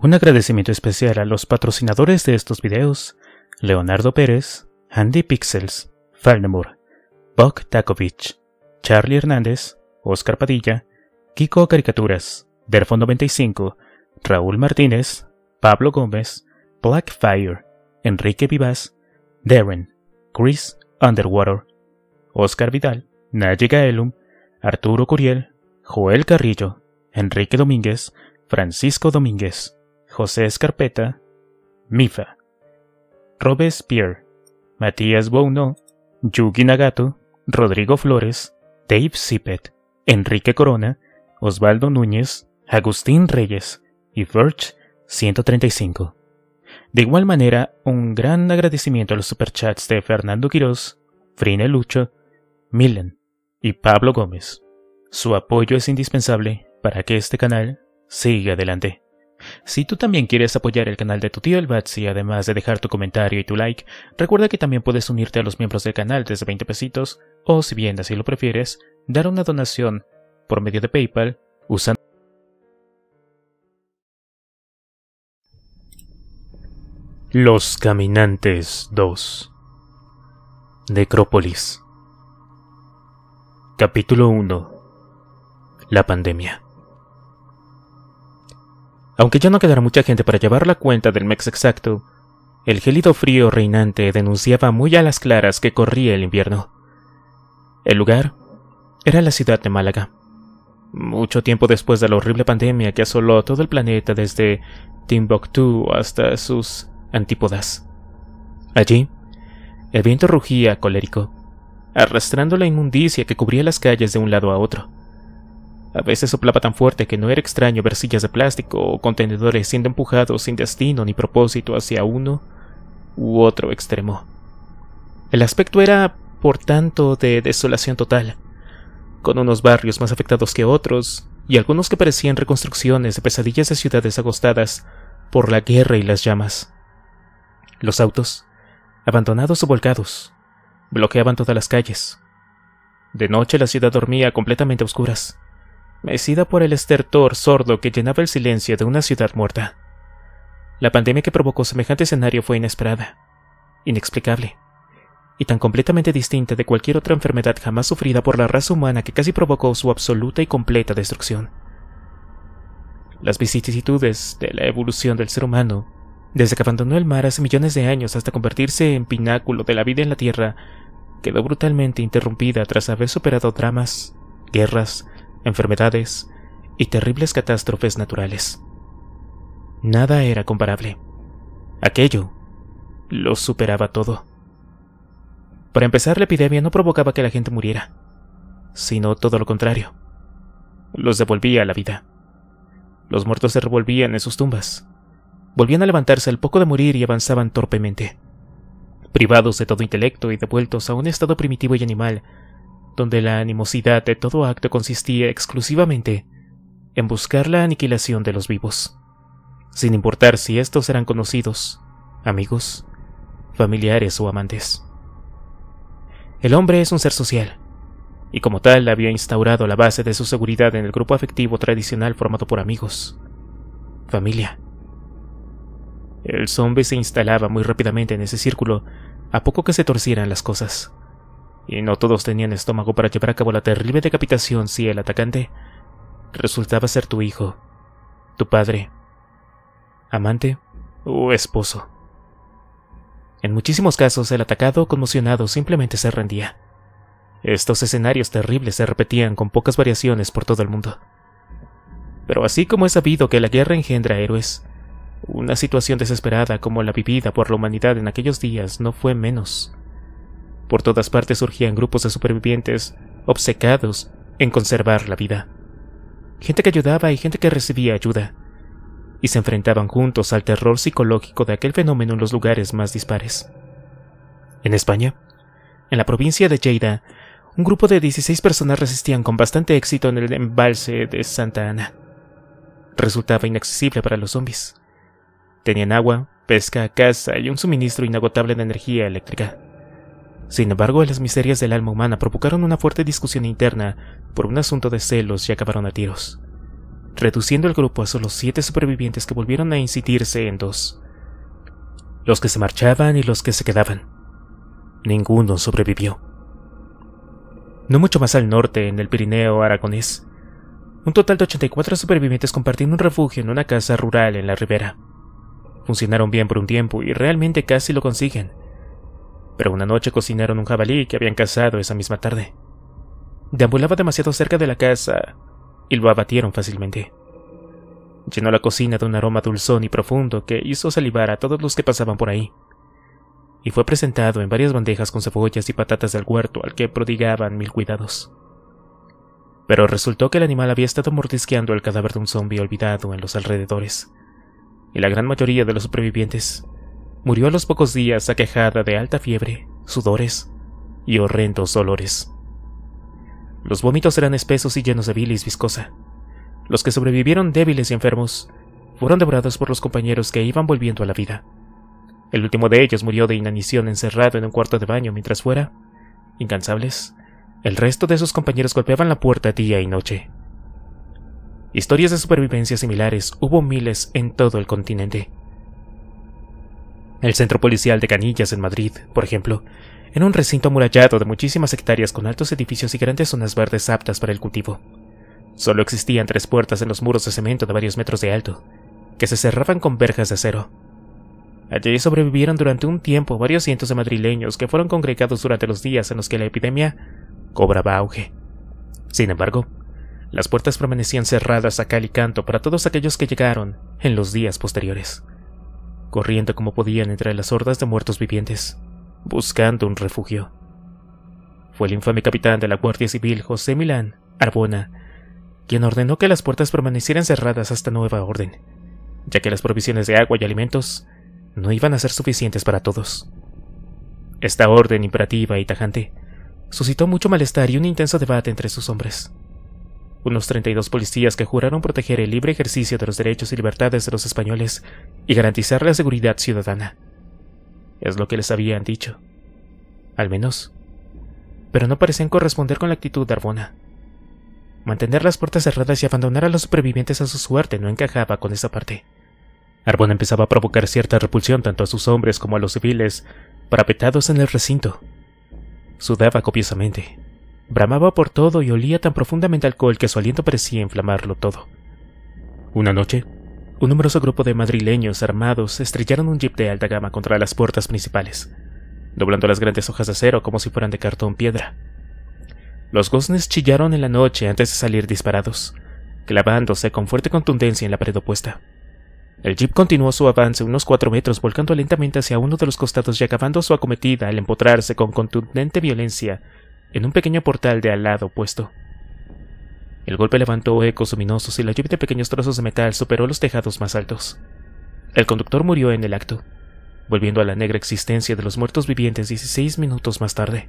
Un agradecimiento especial a los patrocinadores de estos videos, Leonardo Pérez, Andy Pixels, Falnemur, Buck Takovich, Charlie Hernández, Oscar Padilla, Kiko Caricaturas, derfo 95, Raúl Martínez, Pablo Gómez, Blackfire, Enrique Vivas, Darren, Chris Underwater, Oscar Vidal, Nayega Elum, Arturo Curiel, Joel Carrillo, Enrique Domínguez, Francisco Domínguez. José Escarpeta, Mifa, Robespierre, Matías Bouno, Yugi Nagato, Rodrigo Flores, Dave Sipet, Enrique Corona, Osvaldo Núñez, Agustín Reyes y Verge 135. De igual manera, un gran agradecimiento a los superchats de Fernando Quiroz, Frine Lucho, Milen y Pablo Gómez. Su apoyo es indispensable para que este canal siga adelante. Si tú también quieres apoyar el canal de tu tío el Batsy, además de dejar tu comentario y tu like, recuerda que también puedes unirte a los miembros del canal desde 20 pesitos, o si bien así lo prefieres, dar una donación por medio de PayPal usando Los Caminantes 2 Necrópolis Capítulo 1 La pandemia aunque ya no quedara mucha gente para llevar la cuenta del mes exacto, el gélido frío reinante denunciaba muy a las claras que corría el invierno. El lugar era la ciudad de Málaga. Mucho tiempo después de la horrible pandemia que asoló todo el planeta desde Timbuktu hasta sus antípodas. Allí, el viento rugía colérico, arrastrando la inmundicia que cubría las calles de un lado a otro. A veces soplaba tan fuerte que no era extraño ver sillas de plástico o contenedores siendo empujados sin destino ni propósito hacia uno u otro extremo. El aspecto era, por tanto, de desolación total, con unos barrios más afectados que otros, y algunos que parecían reconstrucciones de pesadillas de ciudades agostadas por la guerra y las llamas. Los autos, abandonados o volcados, bloqueaban todas las calles. De noche la ciudad dormía completamente a oscuras, mecida por el estertor sordo que llenaba el silencio de una ciudad muerta. La pandemia que provocó semejante escenario fue inesperada, inexplicable, y tan completamente distinta de cualquier otra enfermedad jamás sufrida por la raza humana que casi provocó su absoluta y completa destrucción. Las vicisitudes de la evolución del ser humano, desde que abandonó el mar hace millones de años hasta convertirse en pináculo de la vida en la Tierra, quedó brutalmente interrumpida tras haber superado dramas, guerras, enfermedades y terribles catástrofes naturales. Nada era comparable. Aquello lo superaba todo. Para empezar, la epidemia no provocaba que la gente muriera, sino todo lo contrario. Los devolvía a la vida. Los muertos se revolvían en sus tumbas. Volvían a levantarse al poco de morir y avanzaban torpemente. Privados de todo intelecto y devueltos a un estado primitivo y animal, donde la animosidad de todo acto consistía exclusivamente en buscar la aniquilación de los vivos, sin importar si estos eran conocidos, amigos, familiares o amantes. El hombre es un ser social, y como tal había instaurado la base de su seguridad en el grupo afectivo tradicional formado por amigos, familia. El zombie se instalaba muy rápidamente en ese círculo, a poco que se torcieran las cosas y no todos tenían estómago para llevar a cabo la terrible decapitación si el atacante resultaba ser tu hijo, tu padre, amante o esposo. En muchísimos casos el atacado conmocionado simplemente se rendía. Estos escenarios terribles se repetían con pocas variaciones por todo el mundo. Pero así como es sabido que la guerra engendra héroes, una situación desesperada como la vivida por la humanidad en aquellos días no fue menos. Por todas partes surgían grupos de supervivientes, obcecados en conservar la vida. Gente que ayudaba y gente que recibía ayuda. Y se enfrentaban juntos al terror psicológico de aquel fenómeno en los lugares más dispares. En España, en la provincia de Lleida, un grupo de 16 personas resistían con bastante éxito en el embalse de Santa Ana. Resultaba inaccesible para los zombies. Tenían agua, pesca, casa y un suministro inagotable de energía eléctrica. Sin embargo, las miserias del alma humana provocaron una fuerte discusión interna por un asunto de celos y acabaron a tiros, reduciendo el grupo a solo siete supervivientes que volvieron a incidirse en dos, los que se marchaban y los que se quedaban. Ninguno sobrevivió. No mucho más al norte, en el Pirineo aragonés, un total de 84 supervivientes compartieron un refugio en una casa rural en la ribera. Funcionaron bien por un tiempo y realmente casi lo consiguen, pero una noche cocinaron un jabalí que habían cazado esa misma tarde. Deambulaba demasiado cerca de la casa y lo abatieron fácilmente. Llenó la cocina de un aroma dulzón y profundo que hizo salivar a todos los que pasaban por ahí. Y fue presentado en varias bandejas con cebollas y patatas del huerto al que prodigaban mil cuidados. Pero resultó que el animal había estado mordisqueando el cadáver de un zombi olvidado en los alrededores. Y la gran mayoría de los supervivientes Murió a los pocos días aquejada de alta fiebre, sudores y horrendos dolores. Los vómitos eran espesos y llenos de bilis viscosa. Los que sobrevivieron débiles y enfermos fueron devorados por los compañeros que iban volviendo a la vida. El último de ellos murió de inanición encerrado en un cuarto de baño mientras fuera, incansables, el resto de sus compañeros golpeaban la puerta día y noche. Historias de supervivencia similares hubo miles en todo el continente. El centro policial de Canillas en Madrid, por ejemplo, era un recinto amurallado de muchísimas hectáreas con altos edificios y grandes zonas verdes aptas para el cultivo. Solo existían tres puertas en los muros de cemento de varios metros de alto, que se cerraban con verjas de acero. Allí sobrevivieron durante un tiempo varios cientos de madrileños que fueron congregados durante los días en los que la epidemia cobraba auge. Sin embargo, las puertas permanecían cerradas a cal y canto para todos aquellos que llegaron en los días posteriores corriendo como podían entre las hordas de muertos vivientes, buscando un refugio. Fue el infame capitán de la Guardia Civil José Milán Arbona quien ordenó que las puertas permanecieran cerradas hasta nueva orden, ya que las provisiones de agua y alimentos no iban a ser suficientes para todos. Esta orden imperativa y tajante suscitó mucho malestar y un intenso debate entre sus hombres unos 32 policías que juraron proteger el libre ejercicio de los derechos y libertades de los españoles y garantizar la seguridad ciudadana. Es lo que les habían dicho. Al menos. Pero no parecían corresponder con la actitud de Arbona. Mantener las puertas cerradas y abandonar a los supervivientes a su suerte no encajaba con esa parte. Arbona empezaba a provocar cierta repulsión tanto a sus hombres como a los civiles, parapetados en el recinto. Sudaba copiosamente. Bramaba por todo y olía tan profundamente alcohol que su aliento parecía inflamarlo todo. Una noche, un numeroso grupo de madrileños armados estrellaron un jeep de alta gama contra las puertas principales, doblando las grandes hojas de acero como si fueran de cartón piedra. Los goznes chillaron en la noche antes de salir disparados, clavándose con fuerte contundencia en la pared opuesta. El jeep continuó su avance unos cuatro metros, volcando lentamente hacia uno de los costados y acabando su acometida al empotrarse con contundente violencia en un pequeño portal de al lado opuesto. El golpe levantó ecos ominosos y la lluvia de pequeños trozos de metal superó los tejados más altos. El conductor murió en el acto, volviendo a la negra existencia de los muertos vivientes 16 minutos más tarde.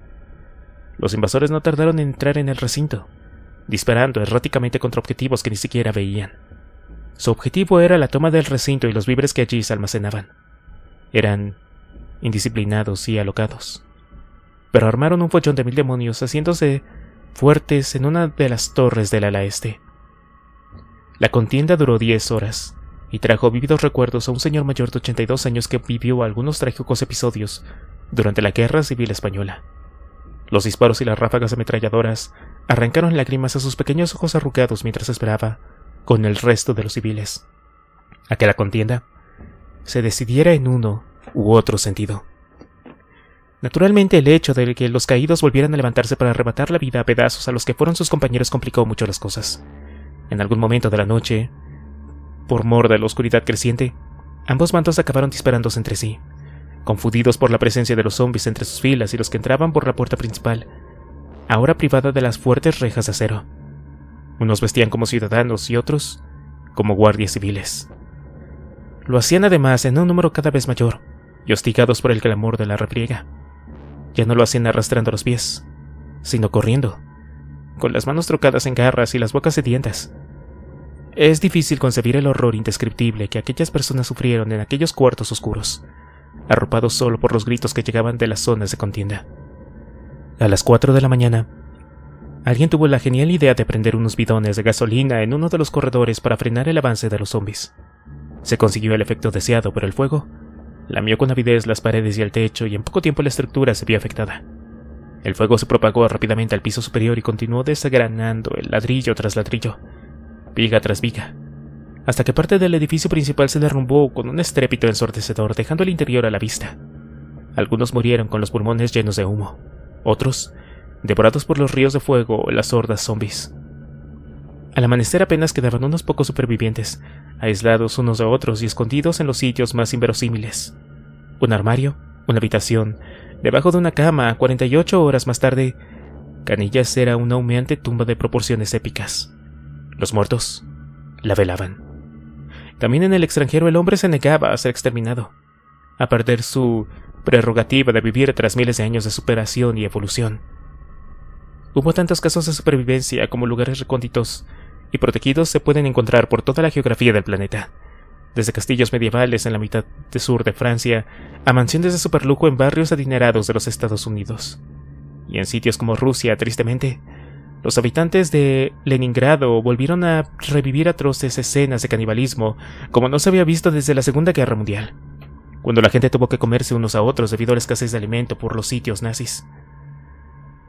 Los invasores no tardaron en entrar en el recinto, disparando erráticamente contra objetivos que ni siquiera veían. Su objetivo era la toma del recinto y los víveres que allí se almacenaban. Eran indisciplinados y alocados pero armaron un follón de mil demonios haciéndose fuertes en una de las torres del ala este. La contienda duró diez horas y trajo vívidos recuerdos a un señor mayor de 82 años que vivió algunos trágicos episodios durante la Guerra Civil Española. Los disparos y las ráfagas ametralladoras arrancaron lágrimas a sus pequeños ojos arrugados mientras esperaba, con el resto de los civiles, a que la contienda se decidiera en uno u otro sentido. Naturalmente, el hecho de que los caídos volvieran a levantarse para arrebatar la vida a pedazos a los que fueron sus compañeros complicó mucho las cosas. En algún momento de la noche, por morda de la oscuridad creciente, ambos bandos acabaron disparándose entre sí, confundidos por la presencia de los zombies entre sus filas y los que entraban por la puerta principal, ahora privada de las fuertes rejas de acero. Unos vestían como ciudadanos y otros como guardias civiles. Lo hacían además en un número cada vez mayor, y hostigados por el clamor de la refriega. Ya no lo hacían arrastrando los pies, sino corriendo, con las manos trocadas en garras y las bocas sedientas. Es difícil concebir el horror indescriptible que aquellas personas sufrieron en aquellos cuartos oscuros, arropados solo por los gritos que llegaban de las zonas de contienda. A las cuatro de la mañana, alguien tuvo la genial idea de prender unos bidones de gasolina en uno de los corredores para frenar el avance de los zombies. Se consiguió el efecto deseado, pero el fuego Lamió con avidez las paredes y el techo y en poco tiempo la estructura se vio afectada. El fuego se propagó rápidamente al piso superior y continuó desagranando el ladrillo tras ladrillo, viga tras viga, hasta que parte del edificio principal se derrumbó con un estrépito ensordecedor, dejando el interior a la vista. Algunos murieron con los pulmones llenos de humo, otros devorados por los ríos de fuego o las hordas zombies. Al amanecer apenas quedaban unos pocos supervivientes, aislados unos de otros y escondidos en los sitios más inverosímiles. Un armario, una habitación, debajo de una cama, 48 horas más tarde, Canillas era una humeante tumba de proporciones épicas. Los muertos la velaban. También en el extranjero el hombre se negaba a ser exterminado, a perder su prerrogativa de vivir tras miles de años de superación y evolución. Hubo tantos casos de supervivencia como lugares recónditos y protegidos se pueden encontrar por toda la geografía del planeta. Desde castillos medievales en la mitad sur de Francia a mansiones de superlujo en barrios adinerados de los Estados Unidos. Y en sitios como Rusia, tristemente, los habitantes de Leningrado volvieron a revivir atroces escenas de canibalismo como no se había visto desde la Segunda Guerra Mundial, cuando la gente tuvo que comerse unos a otros debido a la escasez de alimento por los sitios nazis.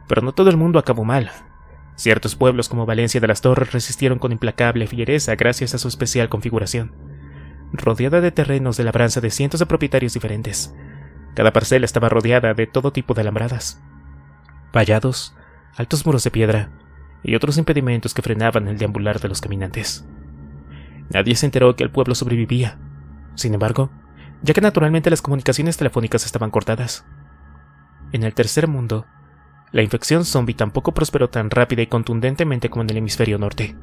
Pero no todo el mundo acabó mal. Ciertos pueblos como Valencia de las Torres resistieron con implacable fiereza gracias a su especial configuración, rodeada de terrenos de labranza de cientos de propietarios diferentes. Cada parcela estaba rodeada de todo tipo de alambradas, vallados, altos muros de piedra y otros impedimentos que frenaban el deambular de los caminantes. Nadie se enteró que el pueblo sobrevivía. Sin embargo, ya que naturalmente las comunicaciones telefónicas estaban cortadas. En el tercer mundo, la infección zombie tampoco prosperó tan rápida y contundentemente como en el hemisferio norte.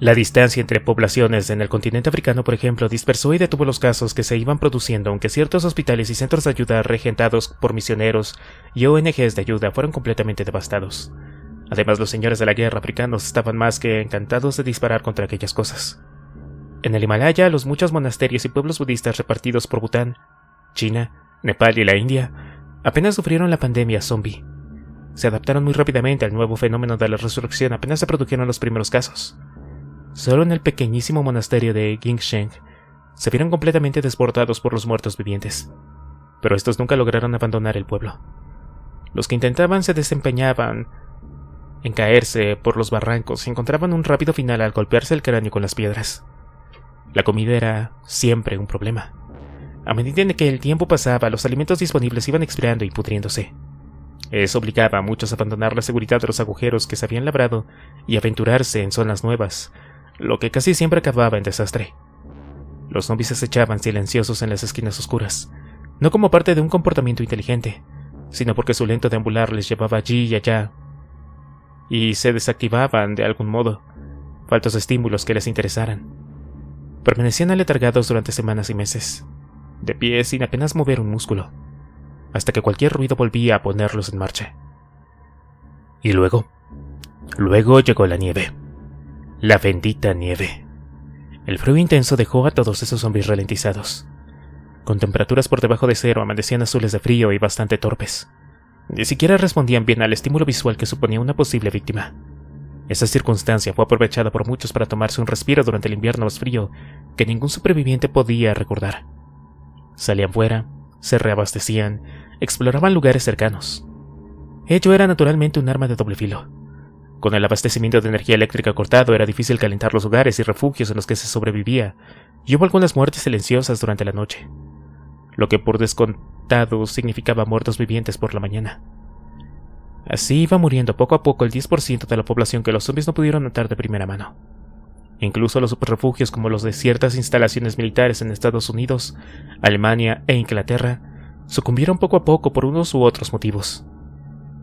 La distancia entre poblaciones en el continente africano, por ejemplo, dispersó y detuvo los casos que se iban produciendo, aunque ciertos hospitales y centros de ayuda regentados por misioneros y ONGs de ayuda fueron completamente devastados. Además, los señores de la guerra africanos estaban más que encantados de disparar contra aquellas cosas. En el Himalaya, los muchos monasterios y pueblos budistas repartidos por Bután, China, Nepal y la India apenas sufrieron la pandemia zombie se adaptaron muy rápidamente al nuevo fenómeno de la resurrección apenas se produjeron los primeros casos. Solo en el pequeñísimo monasterio de Gingsheng se vieron completamente desbordados por los muertos vivientes, pero estos nunca lograron abandonar el pueblo. Los que intentaban se desempeñaban en caerse por los barrancos y encontraban un rápido final al golpearse el cráneo con las piedras. La comida era siempre un problema. A medida que el tiempo pasaba, los alimentos disponibles iban expirando y pudriéndose. Eso obligaba a muchos a abandonar la seguridad de los agujeros que se habían labrado y aventurarse en zonas nuevas, lo que casi siempre acababa en desastre. Los zombies se echaban silenciosos en las esquinas oscuras, no como parte de un comportamiento inteligente, sino porque su lento deambular les llevaba allí y allá, y se desactivaban de algún modo, faltos de estímulos que les interesaran. Permanecían aletargados durante semanas y meses, de pie sin apenas mover un músculo, hasta que cualquier ruido volvía a ponerlos en marcha. Y luego, luego llegó la nieve. La bendita nieve. El frío intenso dejó a todos esos zombies ralentizados. Con temperaturas por debajo de cero amanecían azules de frío y bastante torpes. Ni siquiera respondían bien al estímulo visual que suponía una posible víctima. Esa circunstancia fue aprovechada por muchos para tomarse un respiro durante el invierno más frío que ningún superviviente podía recordar. Salían fuera, se reabastecían, exploraban lugares cercanos. Ello era naturalmente un arma de doble filo. Con el abastecimiento de energía eléctrica cortado era difícil calentar los hogares y refugios en los que se sobrevivía, y hubo algunas muertes silenciosas durante la noche, lo que por descontado significaba muertos vivientes por la mañana. Así iba muriendo poco a poco el 10% de la población que los zombies no pudieron notar de primera mano. Incluso los superrefugios como los de ciertas instalaciones militares en Estados Unidos, Alemania e Inglaterra sucumbieron poco a poco por unos u otros motivos.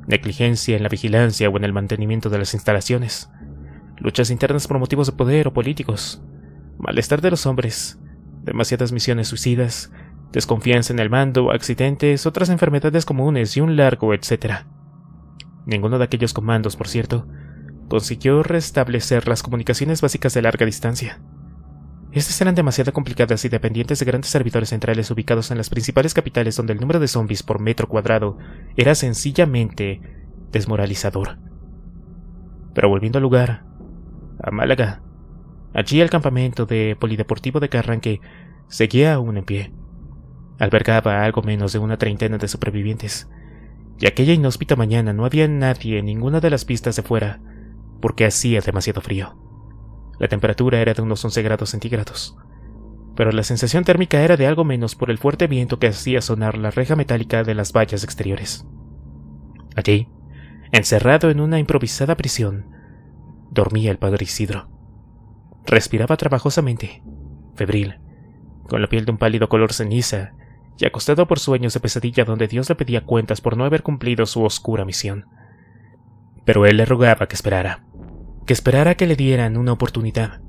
Negligencia en la vigilancia o en el mantenimiento de las instalaciones, luchas internas por motivos de poder o políticos, malestar de los hombres, demasiadas misiones suicidas, desconfianza en el mando, accidentes, otras enfermedades comunes y un largo etcétera. Ninguno de aquellos comandos, por cierto, consiguió restablecer las comunicaciones básicas de larga distancia. Estas eran demasiado complicadas y dependientes de grandes servidores centrales ubicados en las principales capitales donde el número de zombies por metro cuadrado era sencillamente desmoralizador. Pero volviendo al lugar, a Málaga, allí el campamento de Polideportivo de Carranque seguía aún en pie. Albergaba algo menos de una treintena de supervivientes, y aquella inhóspita mañana no había nadie en ninguna de las pistas de fuera, porque hacía demasiado frío. La temperatura era de unos 11 grados centígrados, pero la sensación térmica era de algo menos por el fuerte viento que hacía sonar la reja metálica de las vallas exteriores. Allí, encerrado en una improvisada prisión, dormía el padre Isidro. Respiraba trabajosamente, febril, con la piel de un pálido color ceniza y acostado por sueños de pesadilla donde Dios le pedía cuentas por no haber cumplido su oscura misión. Pero él le rogaba que esperara que esperara que le dieran una oportunidad.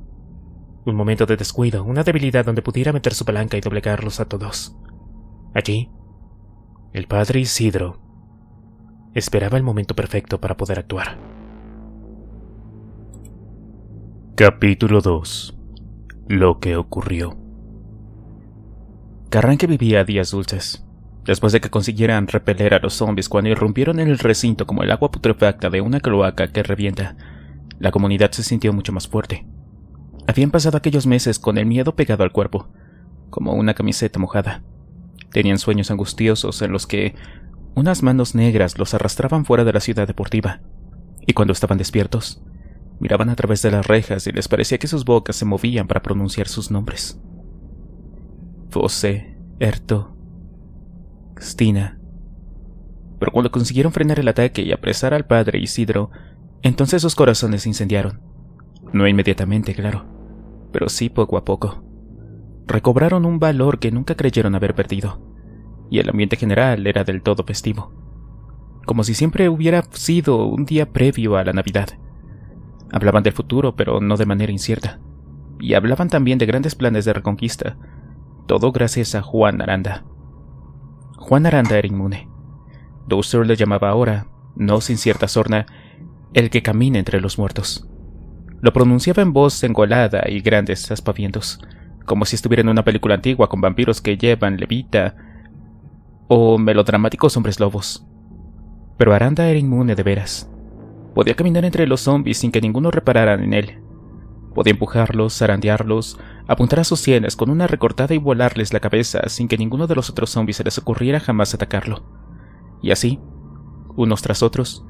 Un momento de descuido, una debilidad donde pudiera meter su palanca y doblegarlos a todos. Allí, el padre Isidro esperaba el momento perfecto para poder actuar. Capítulo 2 Lo que ocurrió Carranque vivía días dulces. Después de que consiguieran repeler a los zombies cuando irrumpieron en el recinto como el agua putrefacta de una cloaca que revienta, la comunidad se sintió mucho más fuerte. Habían pasado aquellos meses con el miedo pegado al cuerpo, como una camiseta mojada. Tenían sueños angustiosos en los que unas manos negras los arrastraban fuera de la ciudad deportiva, y cuando estaban despiertos, miraban a través de las rejas y les parecía que sus bocas se movían para pronunciar sus nombres. Fosse, Erto, Cristina. Pero cuando consiguieron frenar el ataque y apresar al padre Isidro, entonces sus corazones se incendiaron. No inmediatamente, claro, pero sí poco a poco. Recobraron un valor que nunca creyeron haber perdido, y el ambiente general era del todo festivo, como si siempre hubiera sido un día previo a la Navidad. Hablaban del futuro, pero no de manera incierta, y hablaban también de grandes planes de reconquista, todo gracias a Juan Aranda. Juan Aranda era inmune. Duster le llamaba ahora, no sin cierta sorna, el que camina entre los muertos. Lo pronunciaba en voz engolada y grandes aspavientos, como si estuviera en una película antigua con vampiros que llevan levita o melodramáticos hombres lobos. Pero Aranda era inmune de veras. Podía caminar entre los zombies sin que ninguno reparara en él. Podía empujarlos, zarandearlos, apuntar a sus sienes con una recortada y volarles la cabeza sin que ninguno de los otros zombies se les ocurriera jamás atacarlo. Y así, unos tras otros,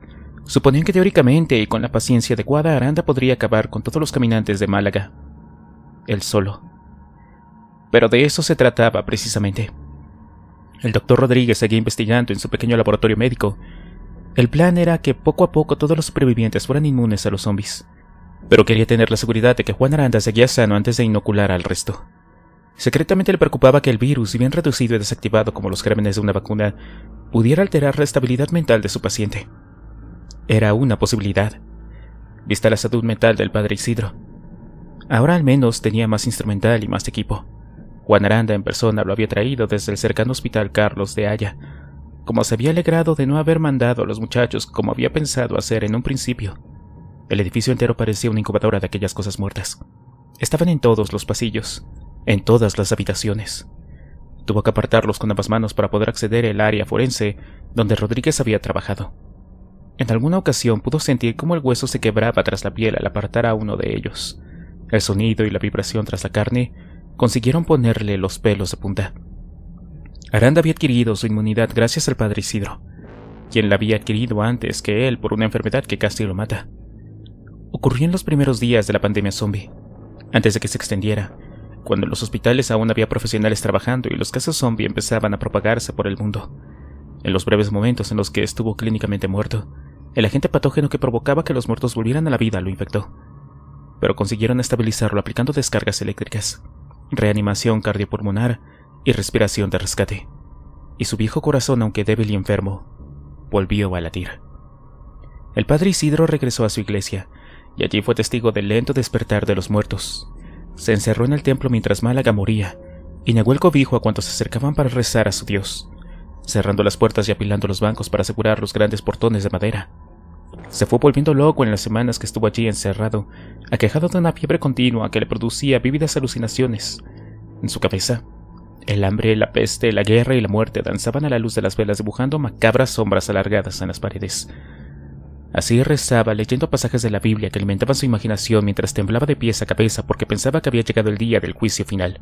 Suponían que teóricamente y con la paciencia adecuada Aranda podría acabar con todos los caminantes de Málaga. Él solo. Pero de eso se trataba precisamente. El doctor Rodríguez seguía investigando en su pequeño laboratorio médico. El plan era que poco a poco todos los supervivientes fueran inmunes a los zombies. Pero quería tener la seguridad de que Juan Aranda seguía sano antes de inocular al resto. Secretamente le preocupaba que el virus, si bien reducido y desactivado como los gérmenes de una vacuna, pudiera alterar la estabilidad mental de su paciente. Era una posibilidad, vista la salud mental del padre Isidro. Ahora al menos tenía más instrumental y más equipo. Juan Aranda en persona lo había traído desde el cercano hospital Carlos de Haya, como se había alegrado de no haber mandado a los muchachos como había pensado hacer en un principio. El edificio entero parecía una incubadora de aquellas cosas muertas. Estaban en todos los pasillos, en todas las habitaciones. Tuvo que apartarlos con ambas manos para poder acceder al área forense donde Rodríguez había trabajado. En alguna ocasión pudo sentir cómo el hueso se quebraba tras la piel al apartar a uno de ellos. El sonido y la vibración tras la carne consiguieron ponerle los pelos de punta. Aranda había adquirido su inmunidad gracias al padre Isidro, quien la había adquirido antes que él por una enfermedad que casi lo mata. Ocurrió en los primeros días de la pandemia zombie, antes de que se extendiera, cuando en los hospitales aún había profesionales trabajando y los casos zombie empezaban a propagarse por el mundo. En los breves momentos en los que estuvo clínicamente muerto, el agente patógeno que provocaba que los muertos volvieran a la vida lo infectó, pero consiguieron estabilizarlo aplicando descargas eléctricas, reanimación cardiopulmonar y respiración de rescate, y su viejo corazón, aunque débil y enfermo, volvió a latir. El padre Isidro regresó a su iglesia, y allí fue testigo del lento despertar de los muertos. Se encerró en el templo mientras Málaga moría, y negó el cobijo a cuantos se acercaban para rezar a su Dios, cerrando las puertas y apilando los bancos para asegurar los grandes portones de madera. Se fue volviendo loco en las semanas que estuvo allí encerrado, aquejado de una fiebre continua que le producía vívidas alucinaciones. En su cabeza, el hambre, la peste, la guerra y la muerte danzaban a la luz de las velas dibujando macabras sombras alargadas en las paredes. Así rezaba, leyendo pasajes de la Biblia que alimentaban su imaginación mientras temblaba de pies a cabeza porque pensaba que había llegado el día del juicio final,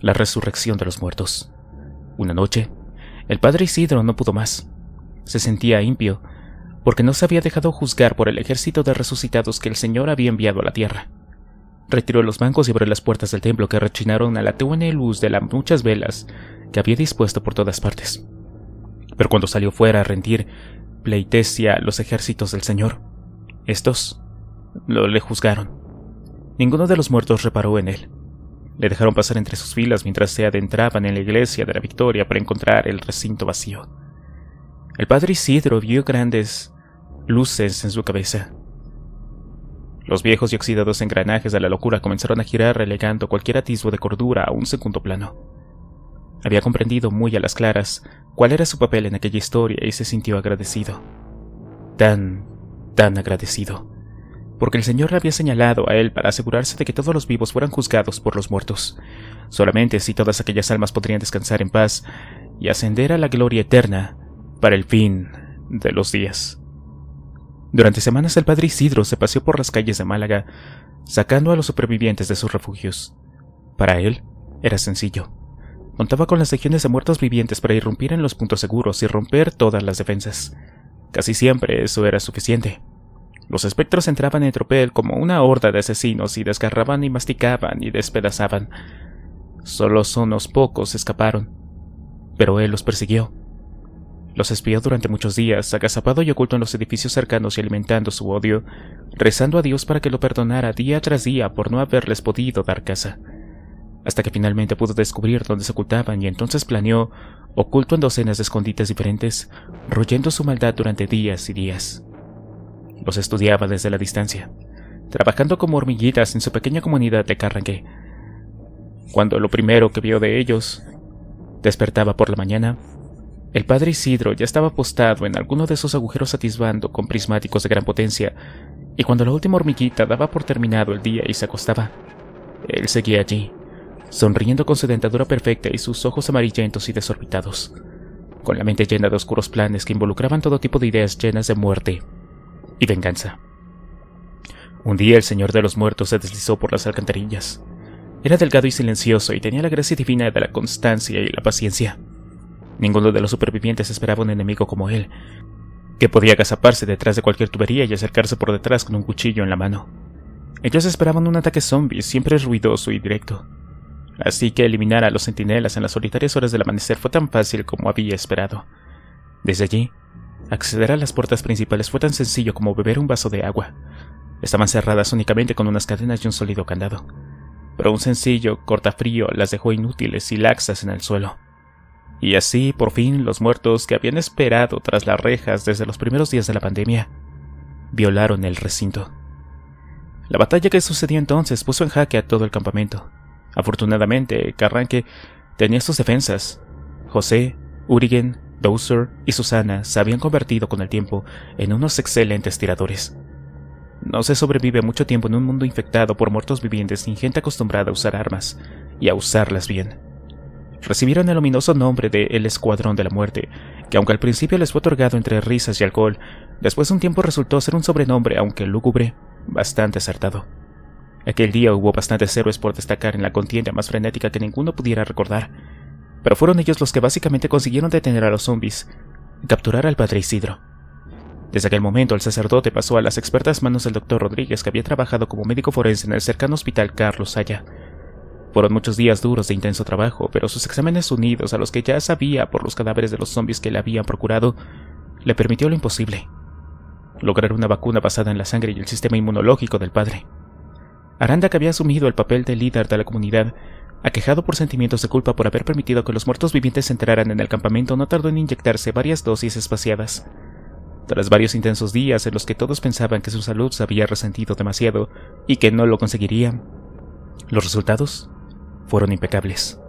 la resurrección de los muertos. Una noche, el padre Isidro no pudo más. Se sentía impio porque no se había dejado juzgar por el ejército de resucitados que el Señor había enviado a la tierra. Retiró los bancos y abrió las puertas del templo que rechinaron a la tenue luz de las muchas velas que había dispuesto por todas partes. Pero cuando salió fuera a rendir pleitesia a los ejércitos del Señor, estos lo le juzgaron. Ninguno de los muertos reparó en él. Le dejaron pasar entre sus filas mientras se adentraban en la iglesia de la Victoria para encontrar el recinto vacío. El padre Isidro vio grandes luces en su cabeza. Los viejos y oxidados engranajes de la locura comenzaron a girar relegando cualquier atisbo de cordura a un segundo plano. Había comprendido muy a las claras cuál era su papel en aquella historia y se sintió agradecido. Tan, tan agradecido. Porque el Señor le había señalado a él para asegurarse de que todos los vivos fueran juzgados por los muertos. Solamente si todas aquellas almas podrían descansar en paz y ascender a la gloria eterna para el fin de los días. Durante semanas el padre Isidro se paseó por las calles de Málaga, sacando a los supervivientes de sus refugios. Para él, era sencillo. Contaba con las legiones de muertos vivientes para irrumpir en los puntos seguros y romper todas las defensas. Casi siempre eso era suficiente. Los espectros entraban en tropel como una horda de asesinos y desgarraban y masticaban y despedazaban. Solo unos pocos escaparon, pero él los persiguió los espió durante muchos días, agazapado y oculto en los edificios cercanos y alimentando su odio, rezando a Dios para que lo perdonara día tras día por no haberles podido dar casa. Hasta que finalmente pudo descubrir dónde se ocultaban y entonces planeó, oculto en docenas de escondites diferentes, royendo su maldad durante días y días. Los estudiaba desde la distancia, trabajando como hormiguitas en su pequeña comunidad de Carranque. Cuando lo primero que vio de ellos despertaba por la mañana, el padre Isidro ya estaba apostado en alguno de esos agujeros atisbando con prismáticos de gran potencia, y cuando la última hormiguita daba por terminado el día y se acostaba, él seguía allí, sonriendo con su dentadura perfecta y sus ojos amarillentos y desorbitados, con la mente llena de oscuros planes que involucraban todo tipo de ideas llenas de muerte y venganza. Un día el Señor de los Muertos se deslizó por las alcantarillas. Era delgado y silencioso y tenía la gracia divina de la constancia y la paciencia. Ninguno de los supervivientes esperaba un enemigo como él, que podía agazaparse detrás de cualquier tubería y acercarse por detrás con un cuchillo en la mano. Ellos esperaban un ataque zombie, siempre ruidoso y directo. Así que eliminar a los centinelas en las solitarias horas del amanecer fue tan fácil como había esperado. Desde allí, acceder a las puertas principales fue tan sencillo como beber un vaso de agua. Estaban cerradas únicamente con unas cadenas y un sólido candado. Pero un sencillo cortafrío las dejó inútiles y laxas en el suelo. Y así, por fin, los muertos que habían esperado tras las rejas desde los primeros días de la pandemia, violaron el recinto. La batalla que sucedió entonces puso en jaque a todo el campamento. Afortunadamente, Carranque tenía sus defensas. José, Urigen, Dowser y Susana se habían convertido con el tiempo en unos excelentes tiradores. No se sobrevive mucho tiempo en un mundo infectado por muertos vivientes sin gente acostumbrada a usar armas y a usarlas bien recibieron el ominoso nombre de El Escuadrón de la Muerte, que aunque al principio les fue otorgado entre risas y alcohol, después de un tiempo resultó ser un sobrenombre, aunque lúgubre, bastante acertado. Aquel día hubo bastantes héroes por destacar en la contienda más frenética que ninguno pudiera recordar, pero fueron ellos los que básicamente consiguieron detener a los zombies, capturar al padre Isidro. Desde aquel momento, el sacerdote pasó a las expertas manos del doctor Rodríguez, que había trabajado como médico forense en el cercano hospital Carlos Saya, fueron muchos días duros de intenso trabajo, pero sus exámenes unidos a los que ya sabía por los cadáveres de los zombies que le habían procurado, le permitió lo imposible. Lograr una vacuna basada en la sangre y el sistema inmunológico del padre. Aranda, que había asumido el papel de líder de la comunidad, aquejado por sentimientos de culpa por haber permitido que los muertos vivientes entraran en el campamento, no tardó en inyectarse varias dosis espaciadas. Tras varios intensos días en los que todos pensaban que su salud se había resentido demasiado y que no lo conseguirían, los resultados fueron impecables.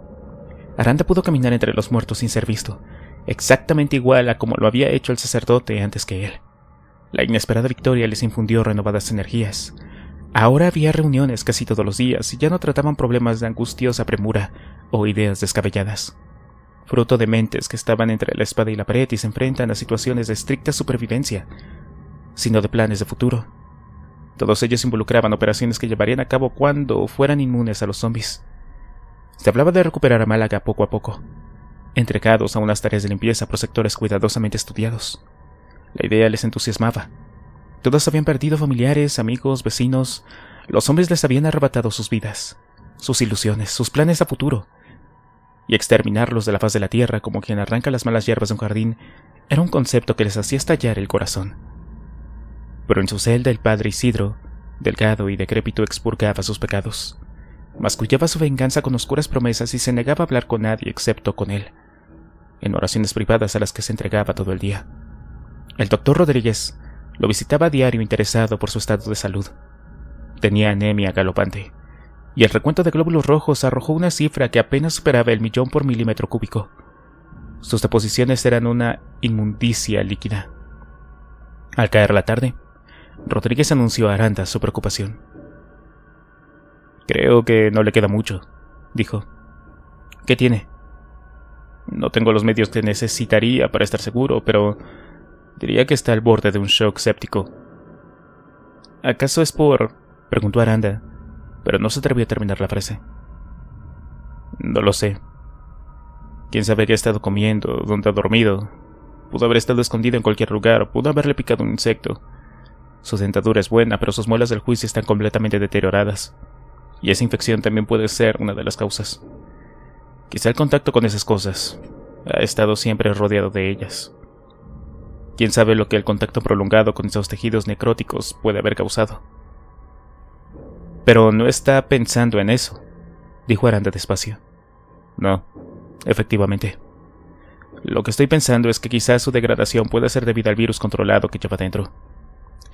Aranda pudo caminar entre los muertos sin ser visto, exactamente igual a como lo había hecho el sacerdote antes que él. La inesperada victoria les infundió renovadas energías. Ahora había reuniones casi todos los días y ya no trataban problemas de angustiosa premura o ideas descabelladas. Fruto de mentes que estaban entre la espada y la pared y se enfrentan a situaciones de estricta supervivencia, sino de planes de futuro. Todos ellos involucraban operaciones que llevarían a cabo cuando fueran inmunes a los zombies. Se hablaba de recuperar a Málaga poco a poco, entregados a unas tareas de limpieza por sectores cuidadosamente estudiados. La idea les entusiasmaba. Todos habían perdido familiares, amigos, vecinos. Los hombres les habían arrebatado sus vidas, sus ilusiones, sus planes a futuro. Y exterminarlos de la faz de la tierra como quien arranca las malas hierbas de un jardín era un concepto que les hacía estallar el corazón. Pero en su celda el padre Isidro, delgado y decrépito, expurgaba sus pecados. Mascullaba su venganza con oscuras promesas y se negaba a hablar con nadie excepto con él, en oraciones privadas a las que se entregaba todo el día. El doctor Rodríguez lo visitaba a diario interesado por su estado de salud. Tenía anemia galopante, y el recuento de glóbulos rojos arrojó una cifra que apenas superaba el millón por milímetro cúbico. Sus deposiciones eran una inmundicia líquida. Al caer la tarde, Rodríguez anunció a Aranda su preocupación. Creo que no le queda mucho, dijo. ¿Qué tiene? No tengo los medios que necesitaría para estar seguro, pero diría que está al borde de un shock séptico. ¿Acaso es por...? preguntó Aranda, pero no se atrevió a terminar la frase. No lo sé. Quién sabe qué ha estado comiendo, dónde ha dormido. Pudo haber estado escondido en cualquier lugar, pudo haberle picado un insecto. Su dentadura es buena, pero sus muelas del juicio están completamente deterioradas y esa infección también puede ser una de las causas. Quizá el contacto con esas cosas ha estado siempre rodeado de ellas. Quién sabe lo que el contacto prolongado con esos tejidos necróticos puede haber causado. Pero no está pensando en eso, dijo Aranda despacio. No, efectivamente. Lo que estoy pensando es que quizás su degradación pueda ser debido al virus controlado que lleva dentro,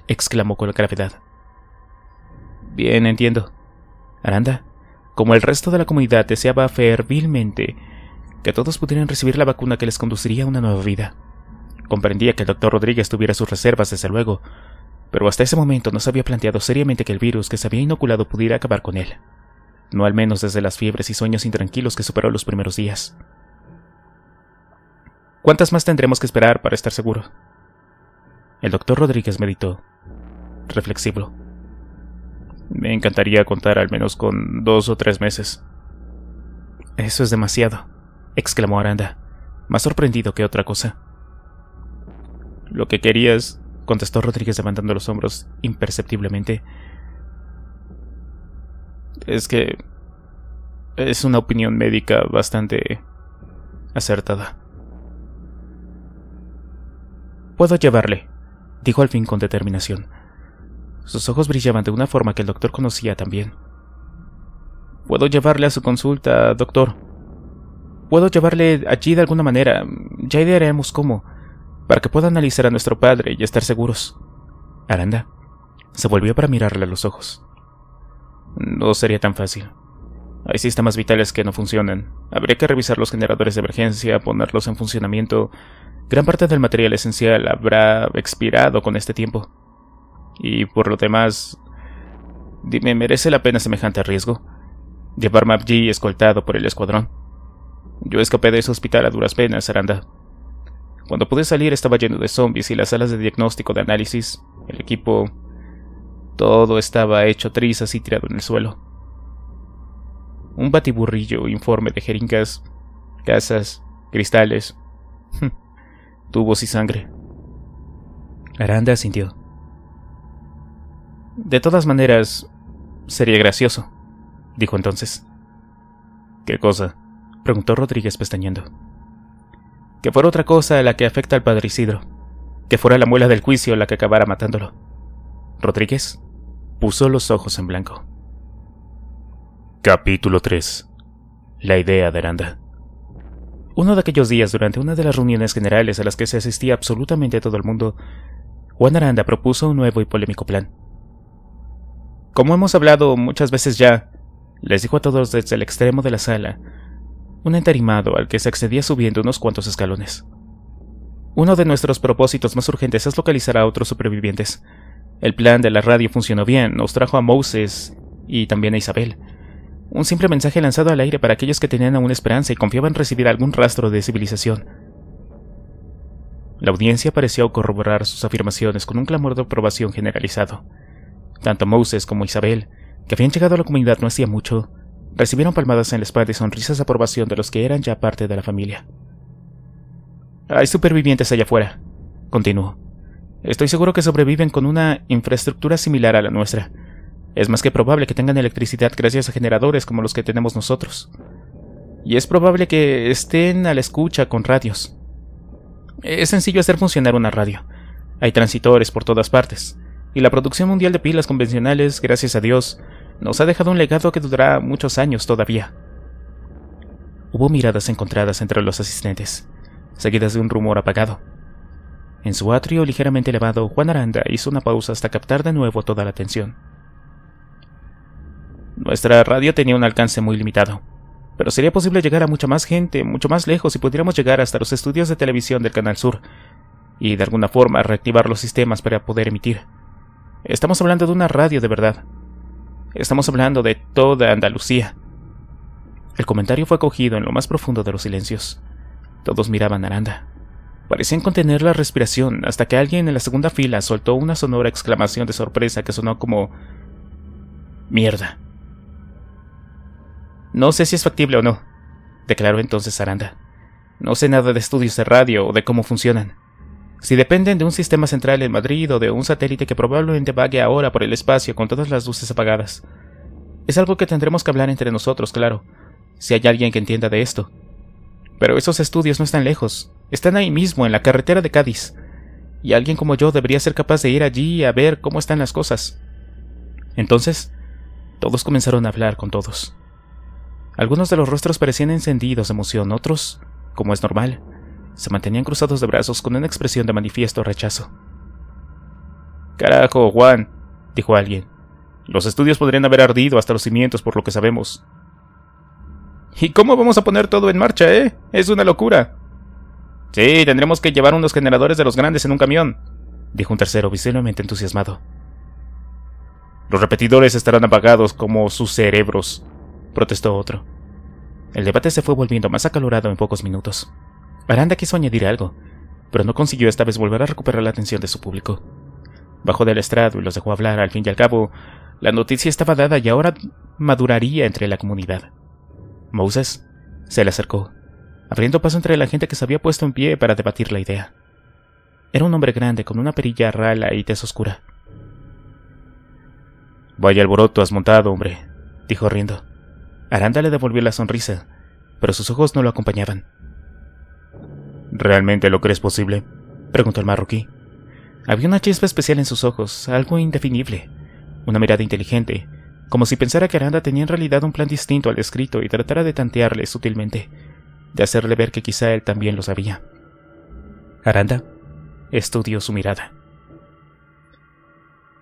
exclamó con gravedad. Bien, entiendo. Aranda, como el resto de la comunidad, deseaba fervilmente que todos pudieran recibir la vacuna que les conduciría a una nueva vida. Comprendía que el doctor Rodríguez tuviera sus reservas, desde luego, pero hasta ese momento no se había planteado seriamente que el virus que se había inoculado pudiera acabar con él. No al menos desde las fiebres y sueños intranquilos que superó los primeros días. ¿Cuántas más tendremos que esperar para estar seguro? El doctor Rodríguez meditó, reflexivo. Me encantaría contar al menos con dos o tres meses. Eso es demasiado, exclamó Aranda, más sorprendido que otra cosa. Lo que querías, contestó Rodríguez levantando los hombros imperceptiblemente, es que es una opinión médica bastante acertada. Puedo llevarle, dijo al fin con determinación. Sus ojos brillaban de una forma que el doctor conocía también. Puedo llevarle a su consulta, doctor. Puedo llevarle allí de alguna manera, ya idearemos cómo, para que pueda analizar a nuestro padre y estar seguros. Aranda se volvió para mirarle a los ojos. No sería tan fácil. Hay sistemas vitales que no funcionan. Habría que revisar los generadores de emergencia, ponerlos en funcionamiento. Gran parte del material esencial habrá expirado con este tiempo. Y por lo demás, dime, merece la pena semejante riesgo. Llevarme g escoltado por el escuadrón. Yo escapé de ese hospital a duras penas, Aranda. Cuando pude salir estaba lleno de zombies y las salas de diagnóstico de análisis, el equipo... Todo estaba hecho trizas y tirado en el suelo. Un batiburrillo informe de jeringas, casas, cristales, tubos y sangre. Aranda sintió. De todas maneras, sería gracioso, dijo entonces. ¿Qué cosa? preguntó Rodríguez pestañeando. Que fuera otra cosa la que afecta al padre Isidro, que fuera la muela del juicio la que acabara matándolo. Rodríguez puso los ojos en blanco. Capítulo 3. La idea de Aranda. Uno de aquellos días, durante una de las reuniones generales a las que se asistía absolutamente todo el mundo, Juan Aranda propuso un nuevo y polémico plan. Como hemos hablado muchas veces ya, les dijo a todos desde el extremo de la sala, un entarimado al que se accedía subiendo unos cuantos escalones. Uno de nuestros propósitos más urgentes es localizar a otros supervivientes. El plan de la radio funcionó bien, nos trajo a Moses y también a Isabel. Un simple mensaje lanzado al aire para aquellos que tenían aún esperanza y confiaban recibir algún rastro de civilización. La audiencia pareció corroborar sus afirmaciones con un clamor de aprobación generalizado. Tanto Moses como Isabel, que habían llegado a la comunidad no hacía mucho, recibieron palmadas en la espalda y sonrisas de aprobación de los que eran ya parte de la familia. Hay supervivientes allá afuera, continuó. Estoy seguro que sobreviven con una infraestructura similar a la nuestra. Es más que probable que tengan electricidad gracias a generadores como los que tenemos nosotros. Y es probable que estén a la escucha con radios. Es sencillo hacer funcionar una radio. Hay transitores por todas partes y la producción mundial de pilas convencionales, gracias a Dios, nos ha dejado un legado que durará muchos años todavía. Hubo miradas encontradas entre los asistentes, seguidas de un rumor apagado. En su atrio ligeramente elevado, Juan Aranda hizo una pausa hasta captar de nuevo toda la atención. Nuestra radio tenía un alcance muy limitado, pero sería posible llegar a mucha más gente, mucho más lejos si pudiéramos llegar hasta los estudios de televisión del Canal Sur, y de alguna forma reactivar los sistemas para poder emitir. Estamos hablando de una radio de verdad. Estamos hablando de toda Andalucía. El comentario fue acogido en lo más profundo de los silencios. Todos miraban a Aranda. Parecían contener la respiración hasta que alguien en la segunda fila soltó una sonora exclamación de sorpresa que sonó como... Mierda. No sé si es factible o no, declaró entonces Aranda. No sé nada de estudios de radio o de cómo funcionan. Si dependen de un sistema central en Madrid o de un satélite que probablemente vague ahora por el espacio con todas las luces apagadas. Es algo que tendremos que hablar entre nosotros, claro, si hay alguien que entienda de esto. Pero esos estudios no están lejos, están ahí mismo, en la carretera de Cádiz. Y alguien como yo debería ser capaz de ir allí a ver cómo están las cosas. Entonces, todos comenzaron a hablar con todos. Algunos de los rostros parecían encendidos de emoción, otros, como es normal, se mantenían cruzados de brazos con una expresión de manifiesto rechazo. Carajo, Juan, dijo alguien. Los estudios podrían haber ardido hasta los cimientos por lo que sabemos. ¿Y cómo vamos a poner todo en marcha, eh? Es una locura. Sí, tendremos que llevar unos generadores de los grandes en un camión, dijo un tercero visiblemente entusiasmado. Los repetidores estarán apagados como sus cerebros, protestó otro. El debate se fue volviendo más acalorado en pocos minutos. Aranda quiso añadir algo, pero no consiguió esta vez volver a recuperar la atención de su público. Bajó del estrado y los dejó hablar. Al fin y al cabo, la noticia estaba dada y ahora maduraría entre la comunidad. Moses se le acercó, abriendo paso entre la gente que se había puesto en pie para debatir la idea. Era un hombre grande con una perilla rala y tez oscura. Vaya alboroto has montado, hombre, dijo riendo. Aranda le devolvió la sonrisa, pero sus ojos no lo acompañaban. ¿Realmente lo crees posible? preguntó el marroquí. Había una chispa especial en sus ojos, algo indefinible, una mirada inteligente, como si pensara que Aranda tenía en realidad un plan distinto al descrito y tratara de tantearle sutilmente, de hacerle ver que quizá él también lo sabía. Aranda estudió su mirada.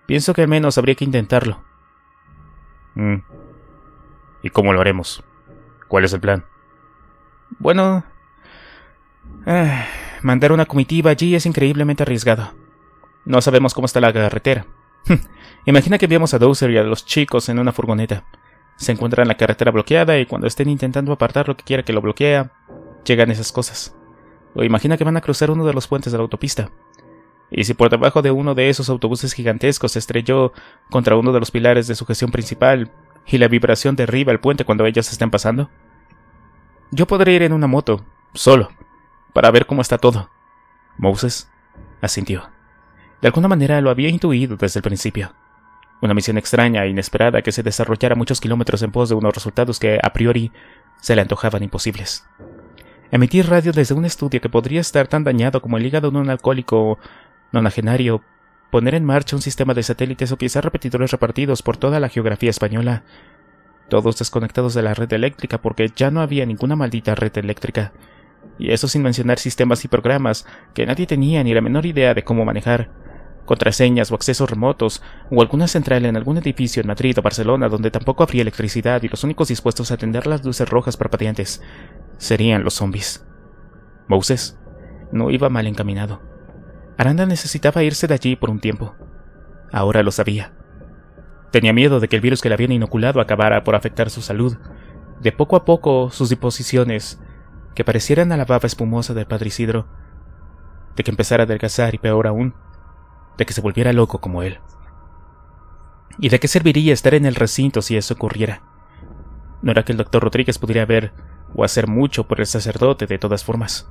Pienso que al menos habría que intentarlo. Mm. ¿Y cómo lo haremos? ¿Cuál es el plan? Bueno, Ah, mandar una comitiva allí es increíblemente arriesgado. No sabemos cómo está la carretera. Imagina que vemos a Dozer y a los chicos en una furgoneta. Se encuentran la carretera bloqueada y cuando estén intentando apartar lo que quiera que lo bloquea, llegan esas cosas. O imagina que van a cruzar uno de los puentes de la autopista. Y si por debajo de uno de esos autobuses gigantescos se estrelló contra uno de los pilares de sujeción principal y la vibración derriba el puente cuando ellos estén pasando. Yo podré ir en una moto, solo, para ver cómo está todo. Moses asintió. De alguna manera lo había intuido desde el principio. Una misión extraña e inesperada que se desarrollara muchos kilómetros en pos de unos resultados que a priori se le antojaban imposibles. Emitir radio desde un estudio que podría estar tan dañado como el hígado de un alcohólico nonagenario, poner en marcha un sistema de satélites o quizás repetidores repartidos por toda la geografía española, todos desconectados de la red eléctrica porque ya no había ninguna maldita red eléctrica y eso sin mencionar sistemas y programas que nadie tenía ni la menor idea de cómo manejar, contraseñas o accesos remotos, o alguna central en algún edificio en Madrid o Barcelona donde tampoco habría electricidad y los únicos dispuestos a atender las luces rojas parpadeantes serían los zombies. Moses no iba mal encaminado. Aranda necesitaba irse de allí por un tiempo. Ahora lo sabía. Tenía miedo de que el virus que le habían inoculado acabara por afectar su salud. De poco a poco, sus disposiciones que parecieran a la baba espumosa del padre Isidro, de que empezara a adelgazar y peor aún, de que se volviera loco como él. ¿Y de qué serviría estar en el recinto si eso ocurriera? No era que el doctor Rodríguez pudiera ver o hacer mucho por el sacerdote de todas formas.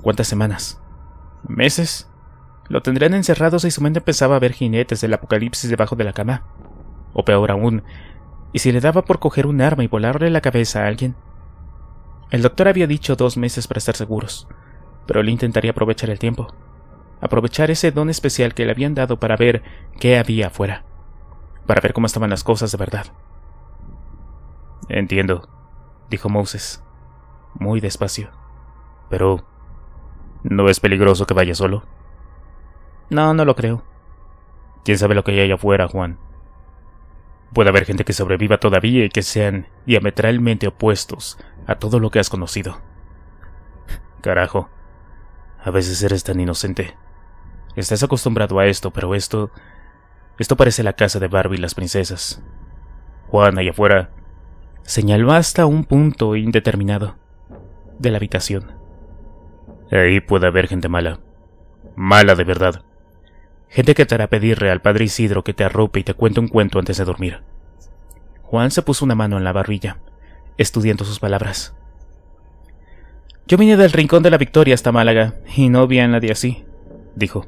¿Cuántas semanas? ¿Meses? Lo tendrían encerrado si su mente empezaba a ver jinetes del apocalipsis debajo de la cama. O peor aún, ¿y si le daba por coger un arma y volarle la cabeza a alguien? El doctor había dicho dos meses para estar seguros, pero él intentaría aprovechar el tiempo, aprovechar ese don especial que le habían dado para ver qué había afuera, para ver cómo estaban las cosas de verdad. Entiendo, dijo Moses, muy despacio. Pero... ¿No es peligroso que vaya solo? No, no lo creo. ¿Quién sabe lo que hay allá afuera, Juan? Puede haber gente que sobreviva todavía y que sean diametralmente opuestos a todo lo que has conocido. Carajo, a veces eres tan inocente. Estás acostumbrado a esto, pero esto... Esto parece la casa de Barbie y las princesas. Juan, allá afuera, señaló hasta un punto indeterminado de la habitación. Ahí puede haber gente mala. Mala de verdad. Gente que te hará pedirle al padre Isidro que te arrope y te cuente un cuento antes de dormir. Juan se puso una mano en la barrilla, estudiando sus palabras. Yo vine del rincón de la Victoria hasta Málaga, y no vi a nadie así, dijo.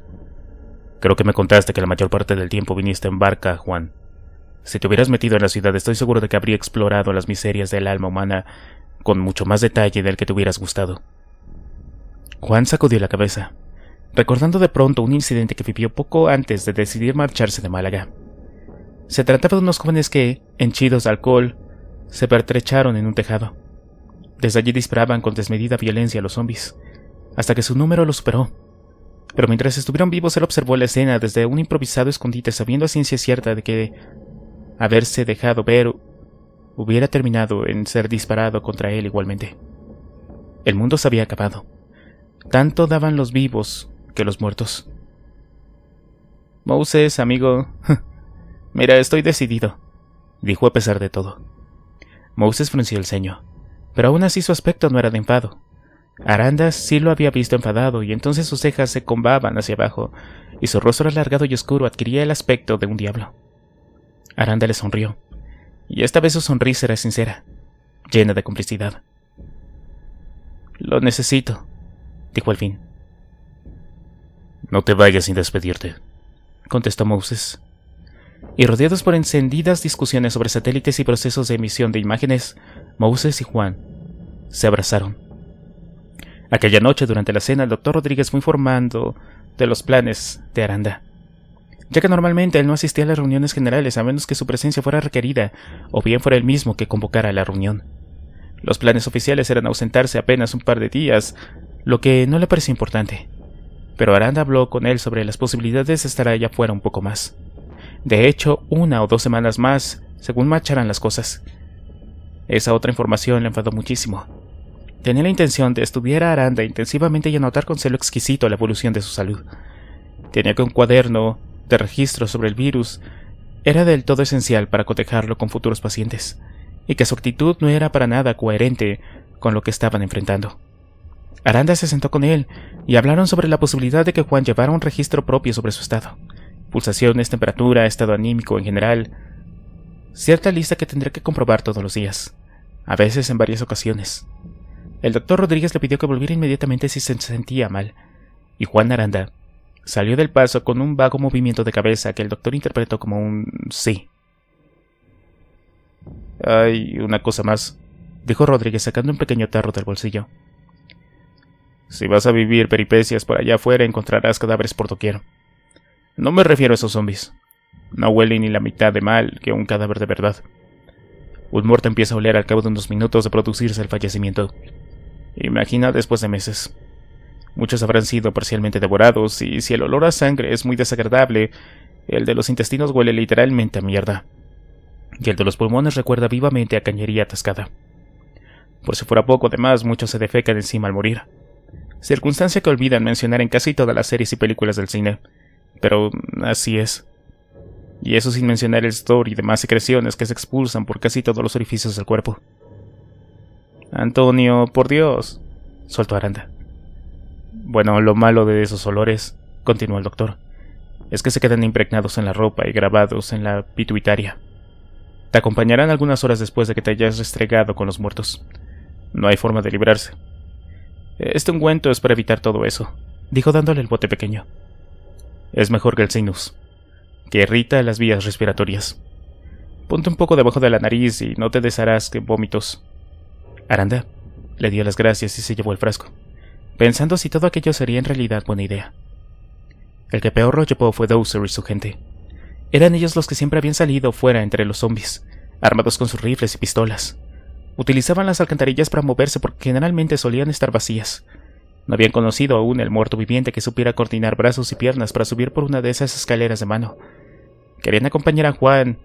Creo que me contaste que la mayor parte del tiempo viniste en barca, Juan. Si te hubieras metido en la ciudad, estoy seguro de que habría explorado las miserias del alma humana con mucho más detalle del que te hubieras gustado. Juan sacudió la cabeza recordando de pronto un incidente que vivió poco antes de decidir marcharse de Málaga. Se trataba de unos jóvenes que, henchidos de alcohol, se pertrecharon en un tejado. Desde allí disparaban con desmedida violencia a los zombies, hasta que su número los superó. Pero mientras estuvieron vivos, él observó la escena desde un improvisado escondite, sabiendo a ciencia cierta de que haberse dejado ver hubiera terminado en ser disparado contra él igualmente. El mundo se había acabado. Tanto daban los vivos que los muertos. Moses, amigo. Mira, estoy decidido, dijo a pesar de todo. Moses frunció el ceño, pero aún así su aspecto no era de enfado. aranda sí lo había visto enfadado, y entonces sus cejas se combaban hacia abajo, y su rostro alargado y oscuro adquiría el aspecto de un diablo. Aranda le sonrió, y esta vez su sonrisa era sincera, llena de complicidad. Lo necesito, dijo al fin. No te vayas sin despedirte, contestó Moses. Y rodeados por encendidas discusiones sobre satélites y procesos de emisión de imágenes, Moses y Juan se abrazaron. Aquella noche, durante la cena, el doctor Rodríguez fue informando de los planes de Aranda, ya que normalmente él no asistía a las reuniones generales a menos que su presencia fuera requerida o bien fuera él mismo que convocara la reunión. Los planes oficiales eran ausentarse apenas un par de días, lo que no le parecía importante pero Aranda habló con él sobre las posibilidades de estar allá afuera un poco más. De hecho, una o dos semanas más, según marcharan las cosas. Esa otra información le enfadó muchísimo. Tenía la intención de estudiar a Aranda intensivamente y anotar con celo exquisito la evolución de su salud. Tenía que un cuaderno de registro sobre el virus era del todo esencial para cotejarlo con futuros pacientes, y que su actitud no era para nada coherente con lo que estaban enfrentando. Aranda se sentó con él y hablaron sobre la posibilidad de que Juan llevara un registro propio sobre su estado. Pulsaciones, temperatura, estado anímico en general. Cierta lista que tendría que comprobar todos los días. A veces en varias ocasiones. El doctor Rodríguez le pidió que volviera inmediatamente si se sentía mal. Y Juan Aranda salió del paso con un vago movimiento de cabeza que el doctor interpretó como un sí. Hay una cosa más, dijo Rodríguez sacando un pequeño tarro del bolsillo. Si vas a vivir peripecias por allá afuera, encontrarás cadáveres por doquier. No me refiero a esos zombies. No huelen ni la mitad de mal que un cadáver de verdad. Un muerto empieza a oler al cabo de unos minutos de producirse el fallecimiento. Imagina después de meses. Muchos habrán sido parcialmente devorados, y si el olor a sangre es muy desagradable, el de los intestinos huele literalmente a mierda. Y el de los pulmones recuerda vivamente a cañería atascada. Por si fuera poco, además, muchos se defecan encima al morir circunstancia que olvidan mencionar en casi todas las series y películas del cine. Pero así es. Y eso sin mencionar el store y demás secreciones que se expulsan por casi todos los orificios del cuerpo. Antonio, por Dios, soltó Aranda. Bueno, lo malo de esos olores, continuó el doctor, es que se quedan impregnados en la ropa y grabados en la pituitaria. Te acompañarán algunas horas después de que te hayas restregado con los muertos. No hay forma de librarse. Este ungüento es para evitar todo eso, dijo dándole el bote pequeño. Es mejor que el sinus, que irrita las vías respiratorias. Ponte un poco debajo de la nariz y no te desharás que vómitos. Aranda le dio las gracias y se llevó el frasco, pensando si todo aquello sería en realidad buena idea. El que peor lo llevó fue Dowser y su gente. Eran ellos los que siempre habían salido fuera entre los zombies, armados con sus rifles y pistolas, Utilizaban las alcantarillas para moverse porque generalmente solían estar vacías. No habían conocido aún el muerto viviente que supiera coordinar brazos y piernas para subir por una de esas escaleras de mano. Querían acompañar a Juan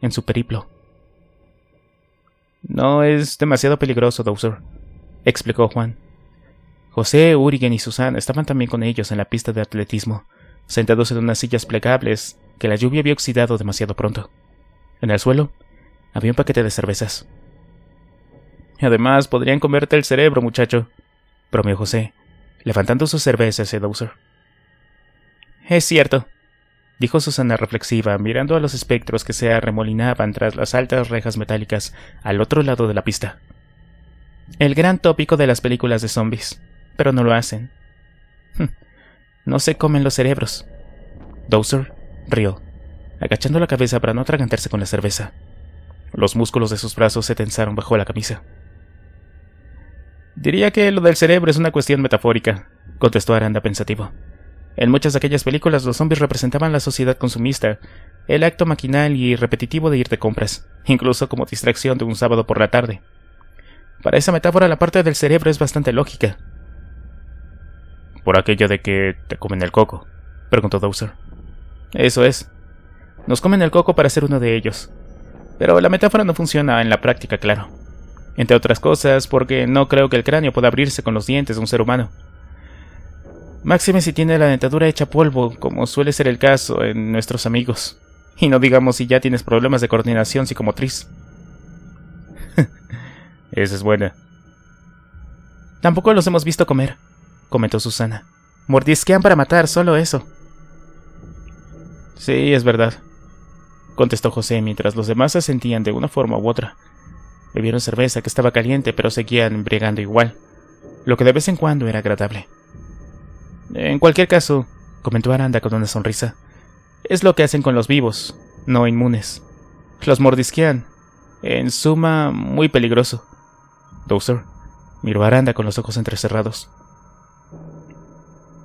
en su periplo. No es demasiado peligroso, Dowser, explicó Juan. José, Urigen y Susan estaban también con ellos en la pista de atletismo, sentados en unas sillas plegables que la lluvia había oxidado demasiado pronto. En el suelo había un paquete de cervezas. Además, podrían comerte el cerebro, muchacho, bromeó José, levantando su cerveza hacia Dowser. Es cierto, dijo Susana reflexiva, mirando a los espectros que se arremolinaban tras las altas rejas metálicas al otro lado de la pista. El gran tópico de las películas de zombies, pero no lo hacen. Hm, no se comen los cerebros. Dowser rió, agachando la cabeza para no atragantarse con la cerveza. Los músculos de sus brazos se tensaron bajo la camisa. Diría que lo del cerebro es una cuestión metafórica, contestó Aranda pensativo. En muchas de aquellas películas los zombies representaban la sociedad consumista, el acto maquinal y repetitivo de ir de compras, incluso como distracción de un sábado por la tarde. Para esa metáfora la parte del cerebro es bastante lógica. Por aquello de que te comen el coco, preguntó Dowser. Eso es. Nos comen el coco para ser uno de ellos. Pero la metáfora no funciona en la práctica, claro entre otras cosas porque no creo que el cráneo pueda abrirse con los dientes de un ser humano. Máxime si tiene la dentadura hecha polvo, como suele ser el caso en nuestros amigos. Y no digamos si ya tienes problemas de coordinación psicomotriz. Esa es buena. Tampoco los hemos visto comer, comentó Susana. Mordisquean para matar, solo eso. Sí, es verdad, contestó José mientras los demás asentían de una forma u otra. Bebieron cerveza que estaba caliente, pero seguían embriagando igual, lo que de vez en cuando era agradable. En cualquier caso, comentó Aranda con una sonrisa, es lo que hacen con los vivos, no inmunes. Los mordisquean. En suma, muy peligroso. Dowser miró a Aranda con los ojos entrecerrados.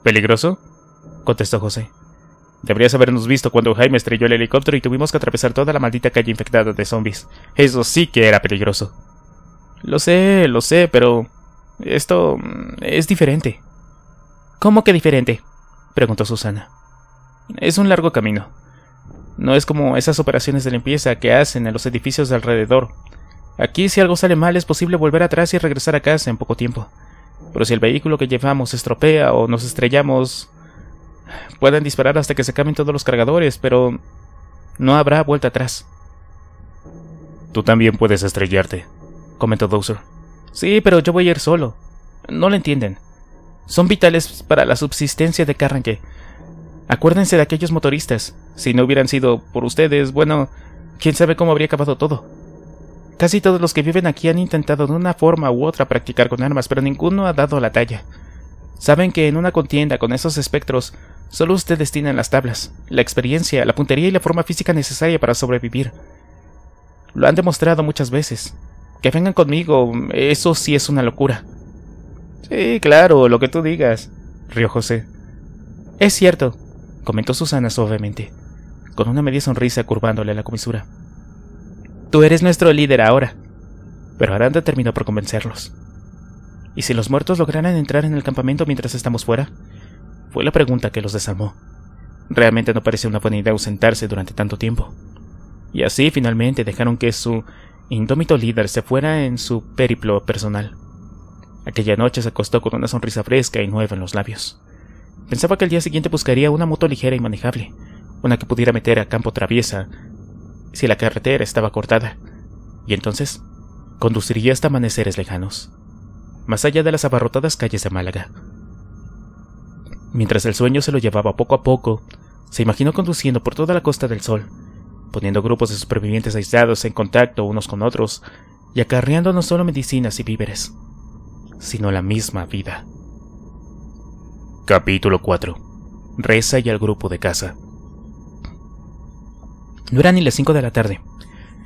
¿Peligroso? contestó José. Deberías habernos visto cuando Jaime estrelló el helicóptero y tuvimos que atravesar toda la maldita calle infectada de zombies. Eso sí que era peligroso. Lo sé, lo sé, pero... Esto... Mm, es diferente. ¿Cómo que diferente? preguntó Susana. Es un largo camino. No es como esas operaciones de limpieza que hacen en los edificios de alrededor. Aquí si algo sale mal es posible volver atrás y regresar a casa en poco tiempo. Pero si el vehículo que llevamos estropea o nos estrellamos, Pueden disparar hasta que se acaben todos los cargadores, pero no habrá vuelta atrás. Tú también puedes estrellarte, comentó Dowser. Sí, pero yo voy a ir solo. No lo entienden. Son vitales para la subsistencia de Carranque. Acuérdense de aquellos motoristas. Si no hubieran sido por ustedes, bueno, quién sabe cómo habría acabado todo. Casi todos los que viven aquí han intentado de una forma u otra practicar con armas, pero ninguno ha dado la talla. Saben que en una contienda con esos espectros, solo ustedes tienen las tablas, la experiencia, la puntería y la forma física necesaria para sobrevivir. Lo han demostrado muchas veces. Que vengan conmigo, eso sí es una locura. Sí, claro, lo que tú digas, rió José. Es cierto, comentó Susana suavemente, con una media sonrisa curvándole la comisura. Tú eres nuestro líder ahora. Pero Aranda terminó por convencerlos. ¿Y si los muertos lograran entrar en el campamento mientras estamos fuera? Fue la pregunta que los desarmó. Realmente no parecía una buena idea ausentarse durante tanto tiempo. Y así finalmente dejaron que su indómito líder se fuera en su periplo personal. Aquella noche se acostó con una sonrisa fresca y nueva en los labios. Pensaba que al día siguiente buscaría una moto ligera y manejable, una que pudiera meter a campo traviesa si la carretera estaba cortada. Y entonces, conduciría hasta amaneceres lejanos más allá de las abarrotadas calles de Málaga. Mientras el sueño se lo llevaba poco a poco, se imaginó conduciendo por toda la Costa del Sol, poniendo grupos de supervivientes aislados en contacto unos con otros y acarreando no solo medicinas y víveres, sino la misma vida. Capítulo 4. Reza y al grupo de casa. No eran ni las cinco de la tarde,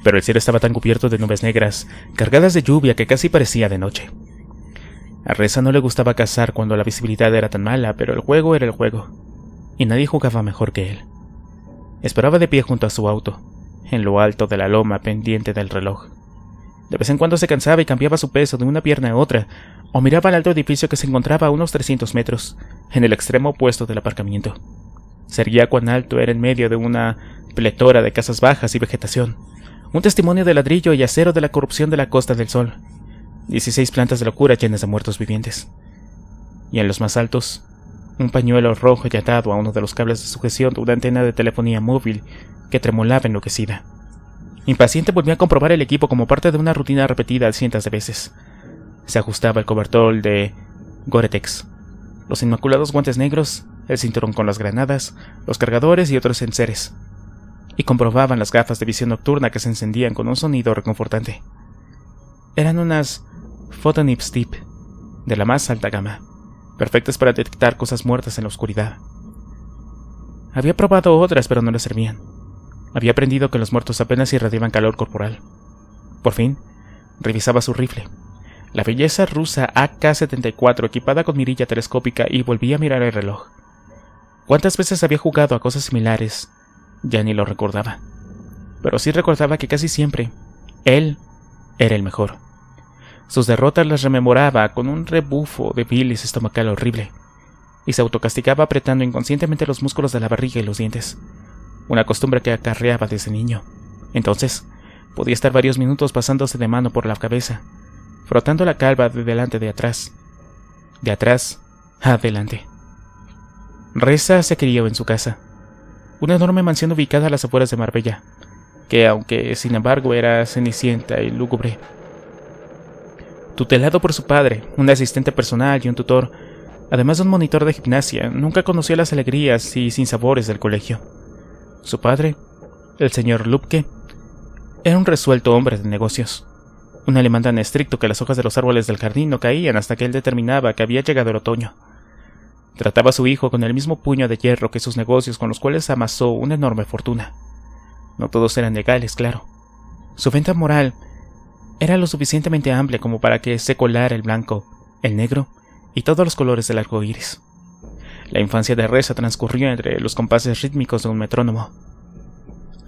pero el cielo estaba tan cubierto de nubes negras, cargadas de lluvia que casi parecía de noche. A Reza no le gustaba cazar cuando la visibilidad era tan mala, pero el juego era el juego, y nadie jugaba mejor que él. Esperaba de pie junto a su auto, en lo alto de la loma pendiente del reloj. De vez en cuando se cansaba y cambiaba su peso de una pierna a otra, o miraba al alto edificio que se encontraba a unos 300 metros, en el extremo opuesto del aparcamiento. Sería cuán alto era en medio de una pletora de casas bajas y vegetación, un testimonio de ladrillo y acero de la corrupción de la Costa del Sol. 16 plantas de locura llenas de muertos vivientes. Y en los más altos, un pañuelo rojo y atado a uno de los cables de sujeción de una antena de telefonía móvil que tremolaba enloquecida. Impaciente volvió a comprobar el equipo como parte de una rutina repetida cientos de veces. Se ajustaba el cobertor de Goretex, los inmaculados guantes negros, el cinturón con las granadas, los cargadores y otros enseres, y comprobaban las gafas de visión nocturna que se encendían con un sonido reconfortante. Eran unas Photonips de la más alta gama, perfectas para detectar cosas muertas en la oscuridad. Había probado otras, pero no le servían. Había aprendido que los muertos apenas irradiaban calor corporal. Por fin, revisaba su rifle. La belleza rusa AK-74 equipada con mirilla telescópica y volvía a mirar el reloj. ¿Cuántas veces había jugado a cosas similares? Ya ni lo recordaba. Pero sí recordaba que casi siempre él era el mejor. Sus derrotas las rememoraba con un rebufo de bilis estomacal horrible, y se autocastigaba apretando inconscientemente los músculos de la barriga y los dientes, una costumbre que acarreaba desde niño. Entonces, podía estar varios minutos pasándose de mano por la cabeza, frotando la calva de delante de atrás, de atrás adelante. Reza se crió en su casa, una enorme mansión ubicada a las afueras de Marbella, que aunque sin embargo era cenicienta y lúgubre, Tutelado por su padre, un asistente personal y un tutor, además de un monitor de gimnasia, nunca conoció las alegrías y sinsabores del colegio. Su padre, el señor Lupke, era un resuelto hombre de negocios, un alemán tan estricto que las hojas de los árboles del jardín no caían hasta que él determinaba que había llegado el otoño. Trataba a su hijo con el mismo puño de hierro que sus negocios con los cuales amasó una enorme fortuna. No todos eran legales, claro. Su venta moral era lo suficientemente amplia como para que se colara el blanco, el negro y todos los colores del arco iris. La infancia de Reza transcurrió entre los compases rítmicos de un metrónomo.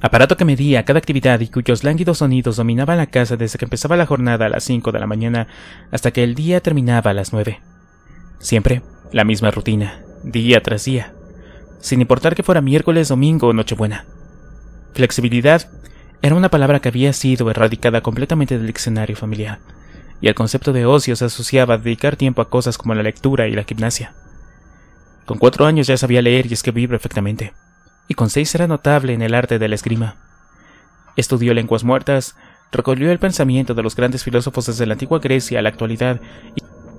Aparato que medía cada actividad y cuyos lánguidos sonidos dominaban la casa desde que empezaba la jornada a las 5 de la mañana hasta que el día terminaba a las 9. Siempre la misma rutina, día tras día, sin importar que fuera miércoles, domingo o nochebuena. Flexibilidad era una palabra que había sido erradicada completamente del diccionario familiar, y el concepto de ocio se asociaba a dedicar tiempo a cosas como la lectura y la gimnasia. Con cuatro años ya sabía leer y escribir perfectamente, y con seis era notable en el arte de la esgrima. Estudió lenguas muertas, recogió el pensamiento de los grandes filósofos desde la antigua Grecia a la actualidad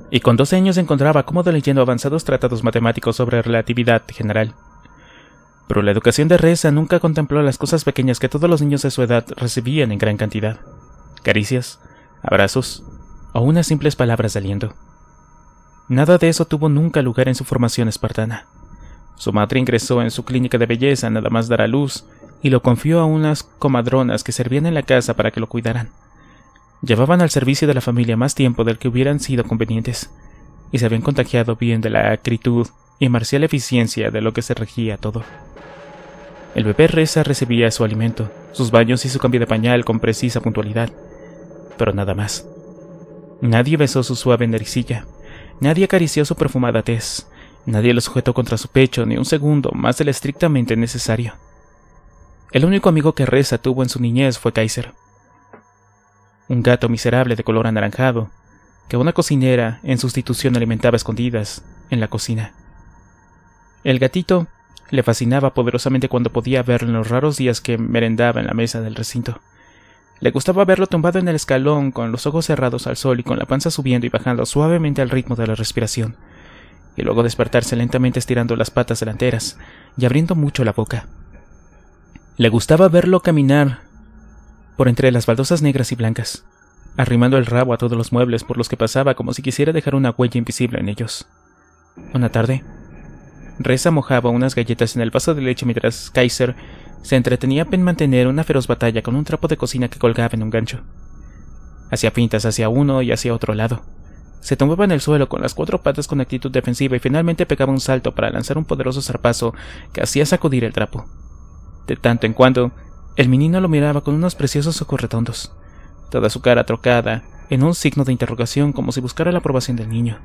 y con doce años encontraba cómodo leyendo avanzados tratados matemáticos sobre relatividad general. Pero la educación de Reza nunca contempló las cosas pequeñas que todos los niños de su edad recibían en gran cantidad. Caricias, abrazos o unas simples palabras de aliento. Nada de eso tuvo nunca lugar en su formación espartana. Su madre ingresó en su clínica de belleza nada más dar a luz y lo confió a unas comadronas que servían en la casa para que lo cuidaran. Llevaban al servicio de la familia más tiempo del que hubieran sido convenientes, y se habían contagiado bien de la acritud y marcial eficiencia de lo que se regía todo. El bebé Reza recibía su alimento, sus baños y su cambio de pañal con precisa puntualidad, pero nada más. Nadie besó su suave naricilla, nadie acarició su perfumada tez, nadie lo sujetó contra su pecho ni un segundo más del estrictamente necesario. El único amigo que Reza tuvo en su niñez fue Kaiser, un gato miserable de color anaranjado, que una cocinera en sustitución alimentaba escondidas en la cocina. El gatito le fascinaba poderosamente cuando podía verlo en los raros días que merendaba en la mesa del recinto. Le gustaba verlo tumbado en el escalón, con los ojos cerrados al sol y con la panza subiendo y bajando suavemente al ritmo de la respiración, y luego despertarse lentamente estirando las patas delanteras y abriendo mucho la boca. Le gustaba verlo caminar por entre las baldosas negras y blancas, arrimando el rabo a todos los muebles por los que pasaba como si quisiera dejar una huella invisible en ellos. Una tarde, Reza mojaba unas galletas en el vaso de leche mientras Kaiser se entretenía en mantener una feroz batalla con un trapo de cocina que colgaba en un gancho. Hacía pintas hacia uno y hacia otro lado. Se tomaba en el suelo con las cuatro patas con actitud defensiva y finalmente pegaba un salto para lanzar un poderoso zarpazo que hacía sacudir el trapo. De tanto en cuando, el menino lo miraba con unos preciosos ojos redondos, toda su cara trocada, en un signo de interrogación como si buscara la aprobación del niño.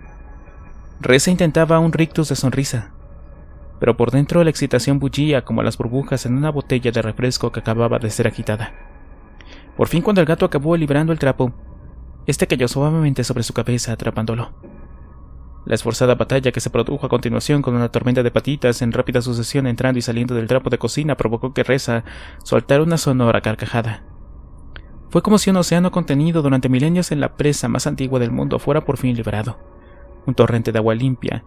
Reza intentaba un rictus de sonrisa, pero por dentro la excitación bullía como las burbujas en una botella de refresco que acababa de ser agitada. Por fin cuando el gato acabó liberando el trapo, este cayó suavemente sobre su cabeza atrapándolo. La esforzada batalla que se produjo a continuación con una tormenta de patitas en rápida sucesión entrando y saliendo del trapo de cocina provocó que Reza soltara una sonora carcajada. Fue como si un océano contenido durante milenios en la presa más antigua del mundo fuera por fin liberado. Un torrente de agua limpia,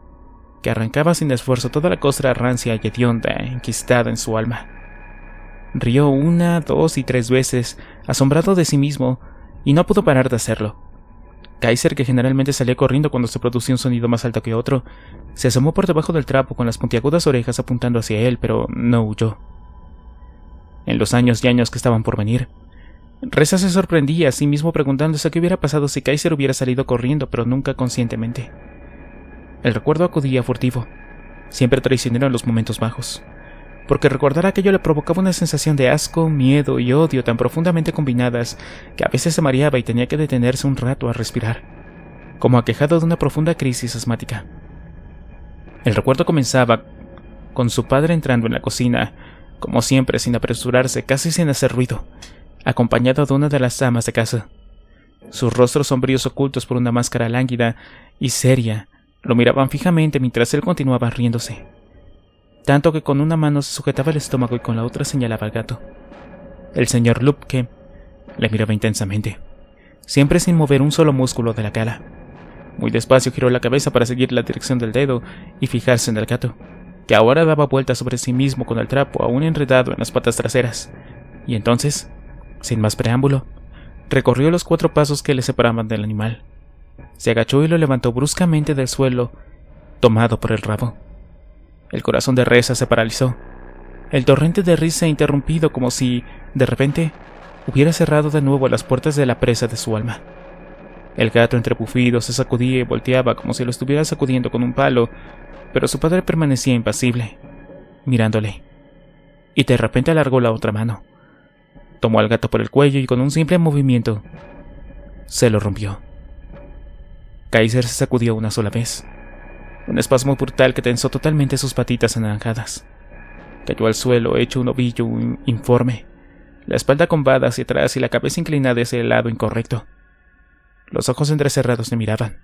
que arrancaba sin esfuerzo toda la costra rancia y hedionda enquistada en su alma. Rió una, dos y tres veces, asombrado de sí mismo, y no pudo parar de hacerlo. Kaiser, que generalmente salía corriendo cuando se producía un sonido más alto que otro, se asomó por debajo del trapo con las puntiagudas orejas apuntando hacia él, pero no huyó. En los años y años que estaban por venir, Reza se sorprendía a sí mismo preguntándose qué hubiera pasado si Kaiser hubiera salido corriendo, pero nunca conscientemente. El recuerdo acudía furtivo, siempre traicionero en los momentos bajos, porque recordar aquello le provocaba una sensación de asco, miedo y odio tan profundamente combinadas que a veces se mareaba y tenía que detenerse un rato a respirar, como aquejado de una profunda crisis asmática. El recuerdo comenzaba con su padre entrando en la cocina, como siempre sin apresurarse, casi sin hacer ruido, acompañado de una de las damas de casa. Sus rostros sombríos ocultos por una máscara lánguida y seria lo miraban fijamente mientras él continuaba riéndose, tanto que con una mano se sujetaba el estómago y con la otra señalaba al gato. El señor Lupke le miraba intensamente, siempre sin mover un solo músculo de la cara. Muy despacio giró la cabeza para seguir la dirección del dedo y fijarse en el gato, que ahora daba vueltas sobre sí mismo con el trapo aún enredado en las patas traseras. Y entonces, sin más preámbulo, recorrió los cuatro pasos que le separaban del animal. Se agachó y lo levantó bruscamente del suelo, tomado por el rabo. El corazón de Reza se paralizó. El torrente de risa interrumpido como si, de repente, hubiera cerrado de nuevo las puertas de la presa de su alma. El gato entrepufido se sacudía y volteaba como si lo estuviera sacudiendo con un palo, pero su padre permanecía impasible, mirándole. Y de repente alargó la otra mano. Tomó al gato por el cuello y con un simple movimiento se lo rompió. Kaiser se sacudió una sola vez. Un espasmo brutal que tensó totalmente sus patitas anaranjadas. Cayó al suelo hecho un ovillo informe, la espalda combada hacia atrás y la cabeza inclinada hacia el lado incorrecto. Los ojos entrecerrados le miraban.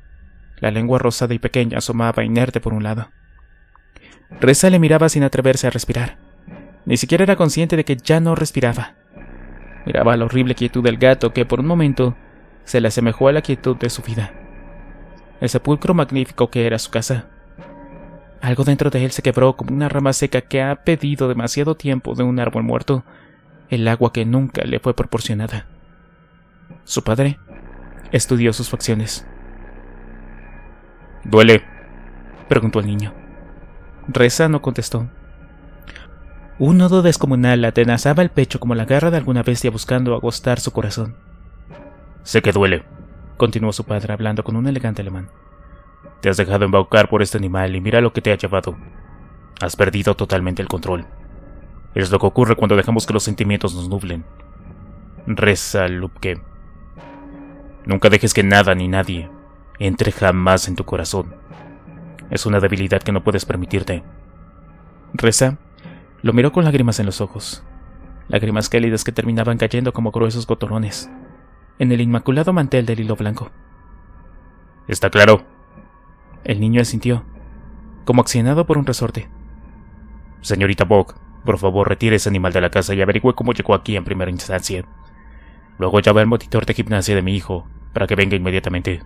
La lengua rosada y pequeña asomaba inerte por un lado. Reza le miraba sin atreverse a respirar. Ni siquiera era consciente de que ya no respiraba. Miraba la horrible quietud del gato que por un momento se le asemejó a la quietud de su vida el sepulcro magnífico que era su casa. Algo dentro de él se quebró como una rama seca que ha pedido demasiado tiempo de un árbol muerto, el agua que nunca le fue proporcionada. Su padre estudió sus facciones. ¿Duele? preguntó el niño. Reza no contestó. Un nodo descomunal atenazaba el pecho como la garra de alguna bestia buscando agostar su corazón. Sé que duele, continuó su padre hablando con un elegante alemán. Te has dejado embaucar por este animal y mira lo que te ha llevado. Has perdido totalmente el control. Es lo que ocurre cuando dejamos que los sentimientos nos nublen. Reza Lupke. Nunca dejes que nada ni nadie entre jamás en tu corazón. Es una debilidad que no puedes permitirte. Reza lo miró con lágrimas en los ojos, lágrimas cálidas que terminaban cayendo como gruesos gotones en el inmaculado mantel del hilo blanco. Está claro. El niño asintió, como accionado por un resorte. Señorita Bock, por favor retire ese animal de la casa y averigüe cómo llegó aquí en primera instancia. Luego llame al monitor de gimnasia de mi hijo para que venga inmediatamente.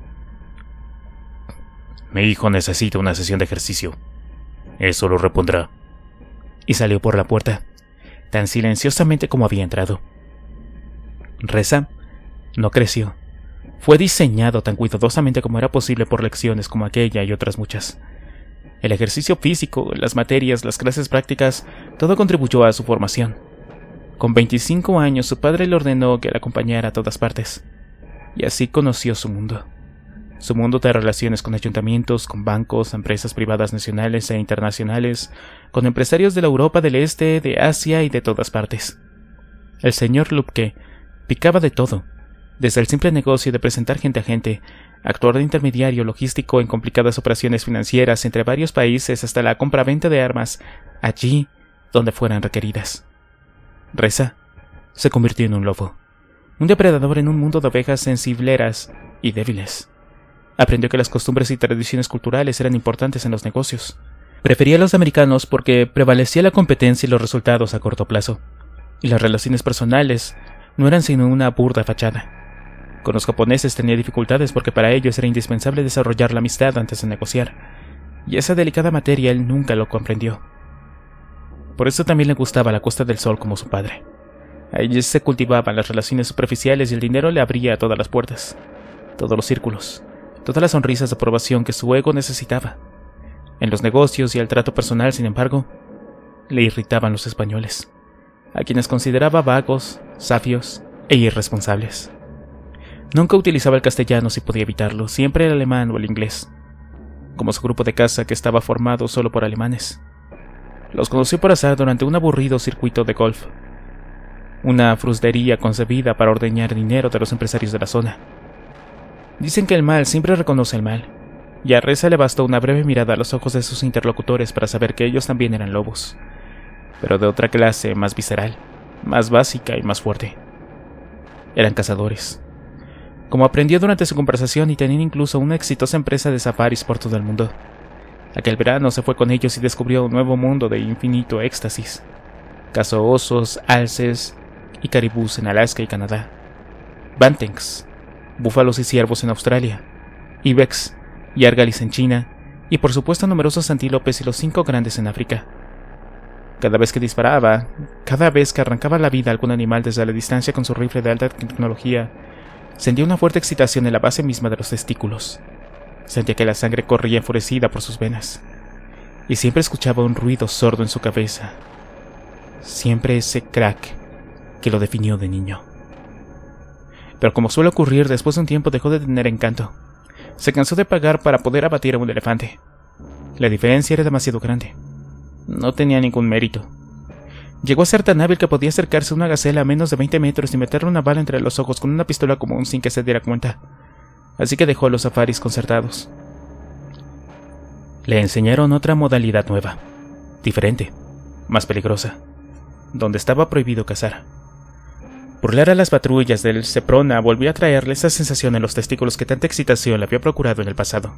Mi hijo necesita una sesión de ejercicio. Eso lo repondrá. Y salió por la puerta, tan silenciosamente como había entrado. Reza no creció. Fue diseñado tan cuidadosamente como era posible por lecciones como aquella y otras muchas. El ejercicio físico, las materias, las clases prácticas, todo contribuyó a su formación. Con 25 años su padre le ordenó que la acompañara a todas partes, y así conoció su mundo. Su mundo de relaciones con ayuntamientos, con bancos, empresas privadas nacionales e internacionales, con empresarios de la Europa del Este, de Asia y de todas partes. El señor Lupke picaba de todo, desde el simple negocio de presentar gente a gente, actuar de intermediario logístico en complicadas operaciones financieras entre varios países hasta la compra-venta de armas, allí donde fueran requeridas. Reza se convirtió en un lobo, un depredador en un mundo de ovejas sensibleras y débiles. Aprendió que las costumbres y tradiciones culturales eran importantes en los negocios. Prefería a los americanos porque prevalecía la competencia y los resultados a corto plazo, y las relaciones personales no eran sino una burda fachada. Con los japoneses tenía dificultades porque para ellos era indispensable desarrollar la amistad antes de negociar, y esa delicada materia él nunca lo comprendió. Por eso también le gustaba la Costa del Sol como su padre. Allí se cultivaban las relaciones superficiales y el dinero le abría todas las puertas, todos los círculos, todas las sonrisas de aprobación que su ego necesitaba. En los negocios y el trato personal, sin embargo, le irritaban los españoles, a quienes consideraba vagos, safios e irresponsables. Nunca utilizaba el castellano si podía evitarlo, siempre el alemán o el inglés, como su grupo de caza que estaba formado solo por alemanes. Los conoció por azar durante un aburrido circuito de golf, una frusdería concebida para ordeñar dinero de los empresarios de la zona. Dicen que el mal siempre reconoce el mal, y a Reza le bastó una breve mirada a los ojos de sus interlocutores para saber que ellos también eran lobos, pero de otra clase más visceral, más básica y más fuerte. Eran cazadores como aprendió durante su conversación y tenía incluso una exitosa empresa de safaris por todo el mundo. Aquel verano se fue con ellos y descubrió un nuevo mundo de infinito éxtasis. Cazó osos, alces y caribús en Alaska y Canadá. Bantengs, búfalos y ciervos en Australia. Ibex y argalis en China. Y por supuesto numerosos antílopes y los cinco grandes en África. Cada vez que disparaba, cada vez que arrancaba la vida a algún animal desde la distancia con su rifle de alta tecnología, Sentía una fuerte excitación en la base misma de los testículos. Sentía que la sangre corría enfurecida por sus venas. Y siempre escuchaba un ruido sordo en su cabeza. Siempre ese crack que lo definió de niño. Pero como suele ocurrir, después de un tiempo dejó de tener encanto. Se cansó de pagar para poder abatir a un elefante. La diferencia era demasiado grande. No tenía ningún mérito. Llegó a ser tan hábil que podía acercarse a una gacela a menos de 20 metros y meterle una bala entre los ojos con una pistola común sin que se diera cuenta. Así que dejó a los safaris concertados. Le enseñaron otra modalidad nueva, diferente, más peligrosa, donde estaba prohibido cazar. Burlar a las patrullas del Ceprona volvió a traerle esa sensación en los testículos que tanta excitación le había procurado en el pasado.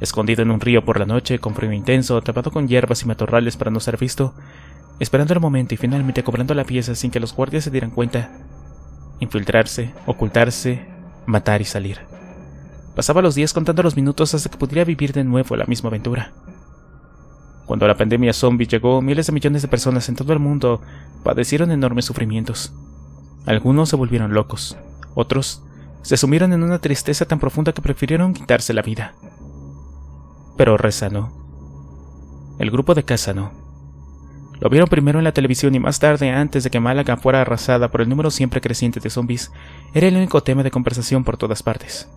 Escondido en un río por la noche, con frío intenso, tapado con hierbas y matorrales para no ser visto, esperando el momento y finalmente cobrando la pieza sin que los guardias se dieran cuenta. Infiltrarse, ocultarse, matar y salir. Pasaba los días contando los minutos hasta que pudiera vivir de nuevo la misma aventura. Cuando la pandemia zombie llegó, miles de millones de personas en todo el mundo padecieron enormes sufrimientos. Algunos se volvieron locos, otros se sumieron en una tristeza tan profunda que prefirieron quitarse la vida. Pero Reza no. El grupo de casa no. Lo vieron primero en la televisión y más tarde antes de que Málaga fuera arrasada por el número siempre creciente de zombis, era el único tema de conversación por todas partes.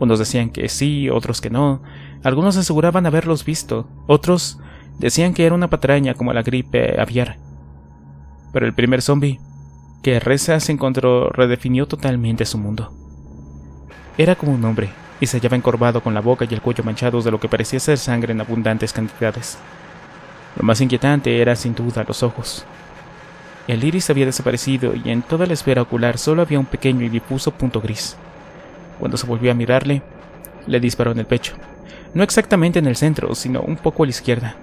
Unos decían que sí, otros que no, algunos aseguraban haberlos visto, otros decían que era una patraña como la gripe aviar. Pero el primer zombi que Reza se encontró redefinió totalmente su mundo. Era como un hombre, y se hallaba encorvado con la boca y el cuello manchados de lo que parecía ser sangre en abundantes cantidades. Lo más inquietante era sin duda los ojos. El iris había desaparecido y en toda la esfera ocular solo había un pequeño y difuso punto gris. Cuando se volvió a mirarle, le disparó en el pecho. No exactamente en el centro, sino un poco a la izquierda,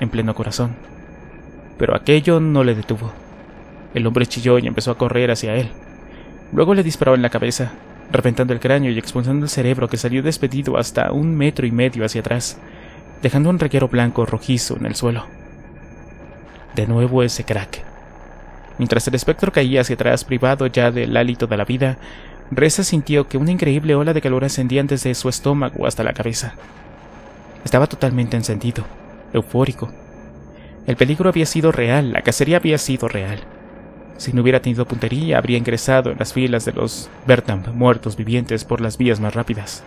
en pleno corazón. Pero aquello no le detuvo. El hombre chilló y empezó a correr hacia él. Luego le disparó en la cabeza, reventando el cráneo y expulsando el cerebro que salió despedido hasta un metro y medio hacia atrás, dejando un reguero blanco rojizo en el suelo. De nuevo ese crack. Mientras el espectro caía hacia atrás, privado ya del hálito de la vida, Reza sintió que una increíble ola de calor ascendía desde su estómago hasta la cabeza. Estaba totalmente encendido, eufórico. El peligro había sido real, la cacería había sido real. Si no hubiera tenido puntería, habría ingresado en las filas de los Bertam, muertos vivientes por las vías más rápidas.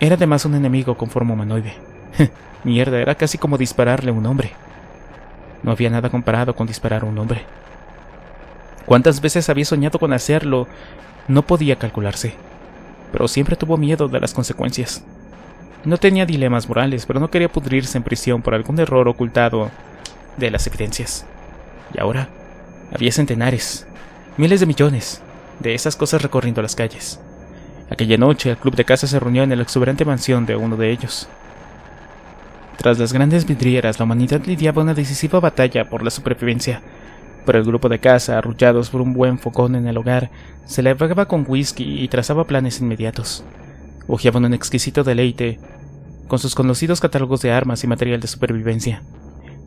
Era además un enemigo con forma humanoide. Mierda, era casi como dispararle a un hombre. No había nada comparado con disparar a un hombre. Cuántas veces había soñado con hacerlo, no podía calcularse, pero siempre tuvo miedo de las consecuencias. No tenía dilemas morales, pero no quería pudrirse en prisión por algún error ocultado de las evidencias. Y ahora, había centenares, miles de millones, de esas cosas recorriendo las calles. Aquella noche el club de casa se reunió en la exuberante mansión de uno de ellos. Tras las grandes vidrieras, la humanidad lidiaba una decisiva batalla por la supervivencia. Pero el grupo de caza, arrullados por un buen focón en el hogar, se lavaba con whisky y trazaba planes inmediatos. Ojeaban un exquisito deleite con sus conocidos catálogos de armas y material de supervivencia,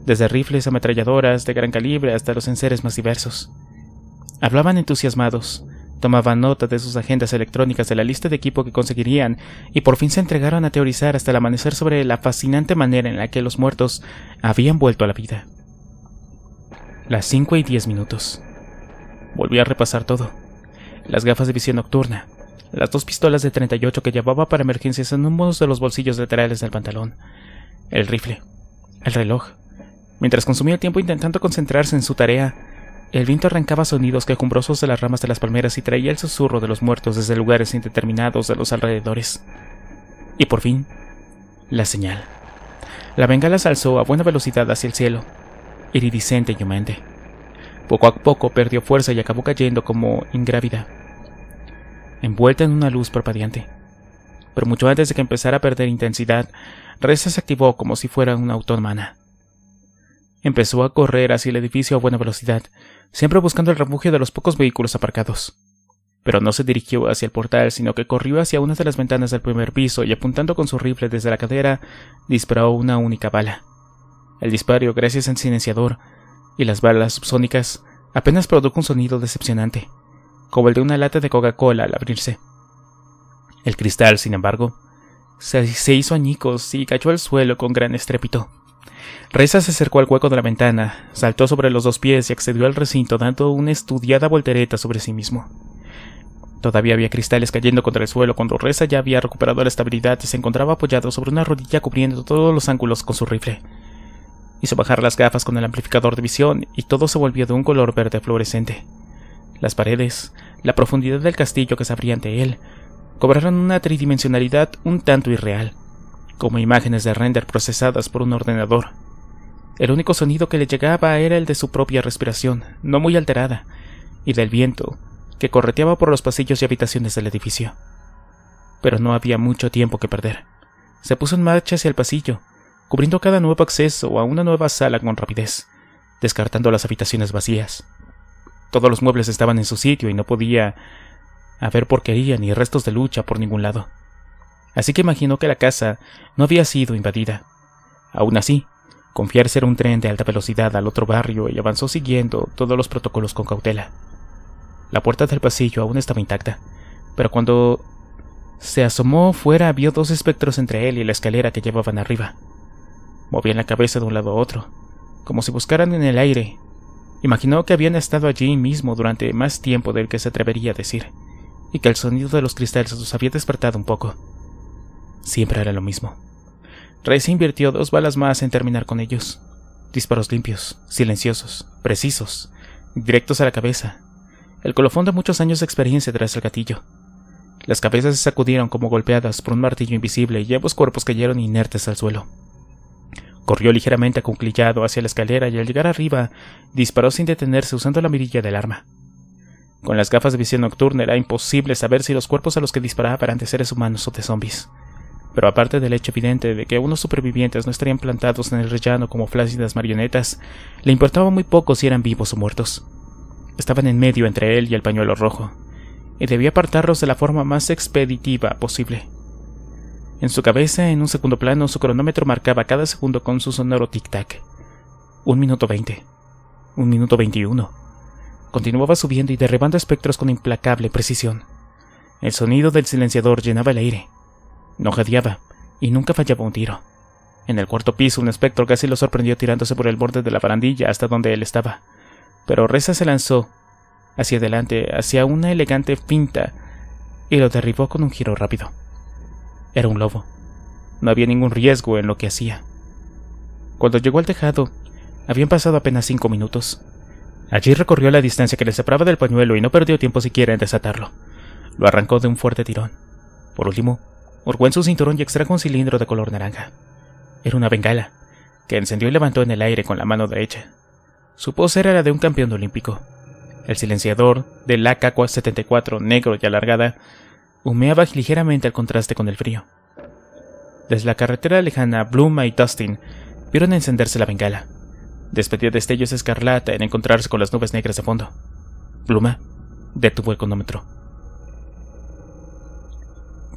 desde rifles ametralladoras de gran calibre hasta los enseres más diversos. Hablaban entusiasmados, tomaba nota de sus agendas electrónicas de la lista de equipo que conseguirían y por fin se entregaron a teorizar hasta el amanecer sobre la fascinante manera en la que los muertos habían vuelto a la vida. Las cinco y diez minutos. Volví a repasar todo. Las gafas de visión nocturna, las dos pistolas de 38 que llevaba para emergencias en uno de los bolsillos laterales del pantalón, el rifle, el reloj. Mientras consumía el tiempo intentando concentrarse en su tarea, el viento arrancaba sonidos quejumbrosos de las ramas de las palmeras y traía el susurro de los muertos desde lugares indeterminados de los alrededores. Y por fin, la señal. La bengala se alzó a buena velocidad hacia el cielo, iridiscente y humeante. Poco a poco perdió fuerza y acabó cayendo como ingrávida, envuelta en una luz parpadeante. Pero mucho antes de que empezara a perder intensidad, Reza se activó como si fuera una autónomana. Empezó a correr hacia el edificio a buena velocidad, siempre buscando el refugio de los pocos vehículos aparcados. Pero no se dirigió hacia el portal, sino que corrió hacia una de las ventanas del primer piso y apuntando con su rifle desde la cadera, disparó una única bala. El disparo, gracias al silenciador y las balas subsónicas, apenas produjo un sonido decepcionante, como el de una lata de Coca-Cola al abrirse. El cristal, sin embargo, se, hizo añicos y cayó al suelo con gran estrépito. Reza se acercó al hueco de la ventana, saltó sobre los dos pies y accedió al recinto dando una estudiada voltereta sobre sí mismo. Todavía había cristales cayendo contra el suelo cuando Reza ya había recuperado la estabilidad y se encontraba apoyado sobre una rodilla cubriendo todos los ángulos con su rifle. Hizo bajar las gafas con el amplificador de visión y todo se volvió de un color verde fluorescente. Las paredes, la profundidad del castillo que se abría ante él, cobraron una tridimensionalidad un tanto irreal como imágenes de render procesadas por un ordenador. El único sonido que le llegaba era el de su propia respiración, no muy alterada, y del viento, que correteaba por los pasillos y habitaciones del edificio. Pero no había mucho tiempo que perder. Se puso en marcha hacia el pasillo, cubriendo cada nuevo acceso a una nueva sala con rapidez, descartando las habitaciones vacías. Todos los muebles estaban en su sitio y no podía haber porquería ni restos de lucha por ningún lado así que imaginó que la casa no había sido invadida. Aún así, confiarse era un tren de alta velocidad al otro barrio y avanzó siguiendo todos los protocolos con cautela. La puerta del pasillo aún estaba intacta, pero cuando se asomó fuera vio dos espectros entre él y la escalera que llevaban arriba. Movían la cabeza de un lado a otro, como si buscaran en el aire. Imaginó que habían estado allí mismo durante más tiempo del que se atrevería a decir, y que el sonido de los cristales los había despertado un poco. Siempre era lo mismo. Reyes invirtió dos balas más en terminar con ellos. Disparos limpios, silenciosos, precisos, directos a la cabeza. El colofón de muchos años de experiencia tras el gatillo. Las cabezas se sacudieron como golpeadas por un martillo invisible y ambos cuerpos cayeron inertes al suelo. Corrió ligeramente acunclillado hacia la escalera y al llegar arriba disparó sin detenerse usando la mirilla del arma. Con las gafas de visión nocturna era imposible saber si los cuerpos a los que disparaba eran de seres humanos o de zombies. Pero aparte del hecho evidente de que unos supervivientes no estarían plantados en el rellano como flácidas marionetas, le importaba muy poco si eran vivos o muertos. Estaban en medio entre él y el pañuelo rojo, y debía apartarlos de la forma más expeditiva posible. En su cabeza, en un segundo plano, su cronómetro marcaba cada segundo con su sonoro tic-tac. Un minuto veinte. Un minuto veintiuno. Continuaba subiendo y derribando espectros con implacable precisión. El sonido del silenciador llenaba el aire, no jadeaba y nunca fallaba un tiro. En el cuarto piso, un espectro casi lo sorprendió tirándose por el borde de la barandilla hasta donde él estaba. Pero Reza se lanzó hacia adelante, hacia una elegante finta, y lo derribó con un giro rápido. Era un lobo. No había ningún riesgo en lo que hacía. Cuando llegó al tejado, habían pasado apenas cinco minutos. Allí recorrió la distancia que le separaba del pañuelo y no perdió tiempo siquiera en desatarlo. Lo arrancó de un fuerte tirón. Por último, Urgó en su cinturón y extrajo un cilindro de color naranja. Era una bengala, que encendió y levantó en el aire con la mano derecha. Su pose era la de un campeón olímpico. El silenciador, del cacua 74 negro y alargada, humeaba ligeramente al contraste con el frío. Desde la carretera lejana, Bluma y Dustin vieron encenderse la bengala. Despedía destellos escarlata en encontrarse con las nubes negras de fondo. Bluma detuvo el cronómetro.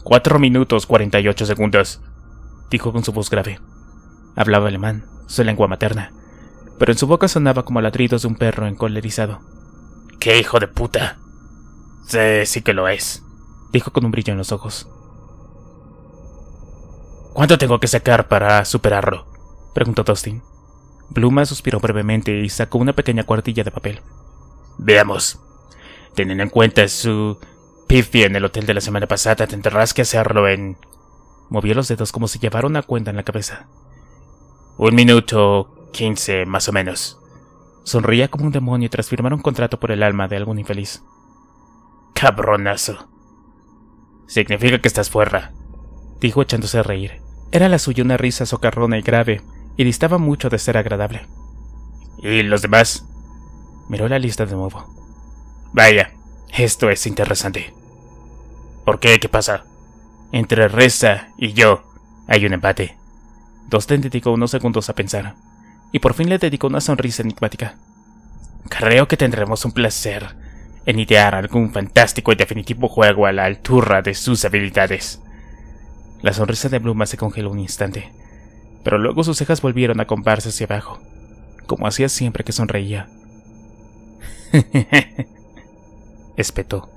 Cuatro minutos cuarenta y ocho segundos, dijo con su voz grave. Hablaba alemán, su lengua materna, pero en su boca sonaba como ladridos de un perro encolerizado. ¡Qué hijo de puta! Sí, sí que lo es, dijo con un brillo en los ojos. ¿Cuánto tengo que sacar para superarlo? preguntó Dustin. Bluma suspiró brevemente y sacó una pequeña cuartilla de papel. Veamos. Teniendo en cuenta su Piffy en el hotel de la semana pasada, tendrás que hacerlo en... Movió los dedos como si llevara una cuenta en la cabeza. Un minuto, quince más o menos. Sonría como un demonio tras firmar un contrato por el alma de algún infeliz. Cabronazo. Significa que estás fuera, dijo echándose a reír. Era la suya una risa socarrona y grave, y distaba mucho de ser agradable. ¿Y los demás? Miró la lista de nuevo. Vaya, esto es interesante. ¿Por qué? ¿Qué pasa? Entre Reza y yo hay un empate. Dosten dedicó unos segundos a pensar, y por fin le dedicó una sonrisa enigmática. Creo que tendremos un placer en idear algún fantástico y definitivo juego a la altura de sus habilidades. La sonrisa de Bluma se congeló un instante, pero luego sus cejas volvieron a comparse hacia abajo, como hacía siempre que sonreía. espetó.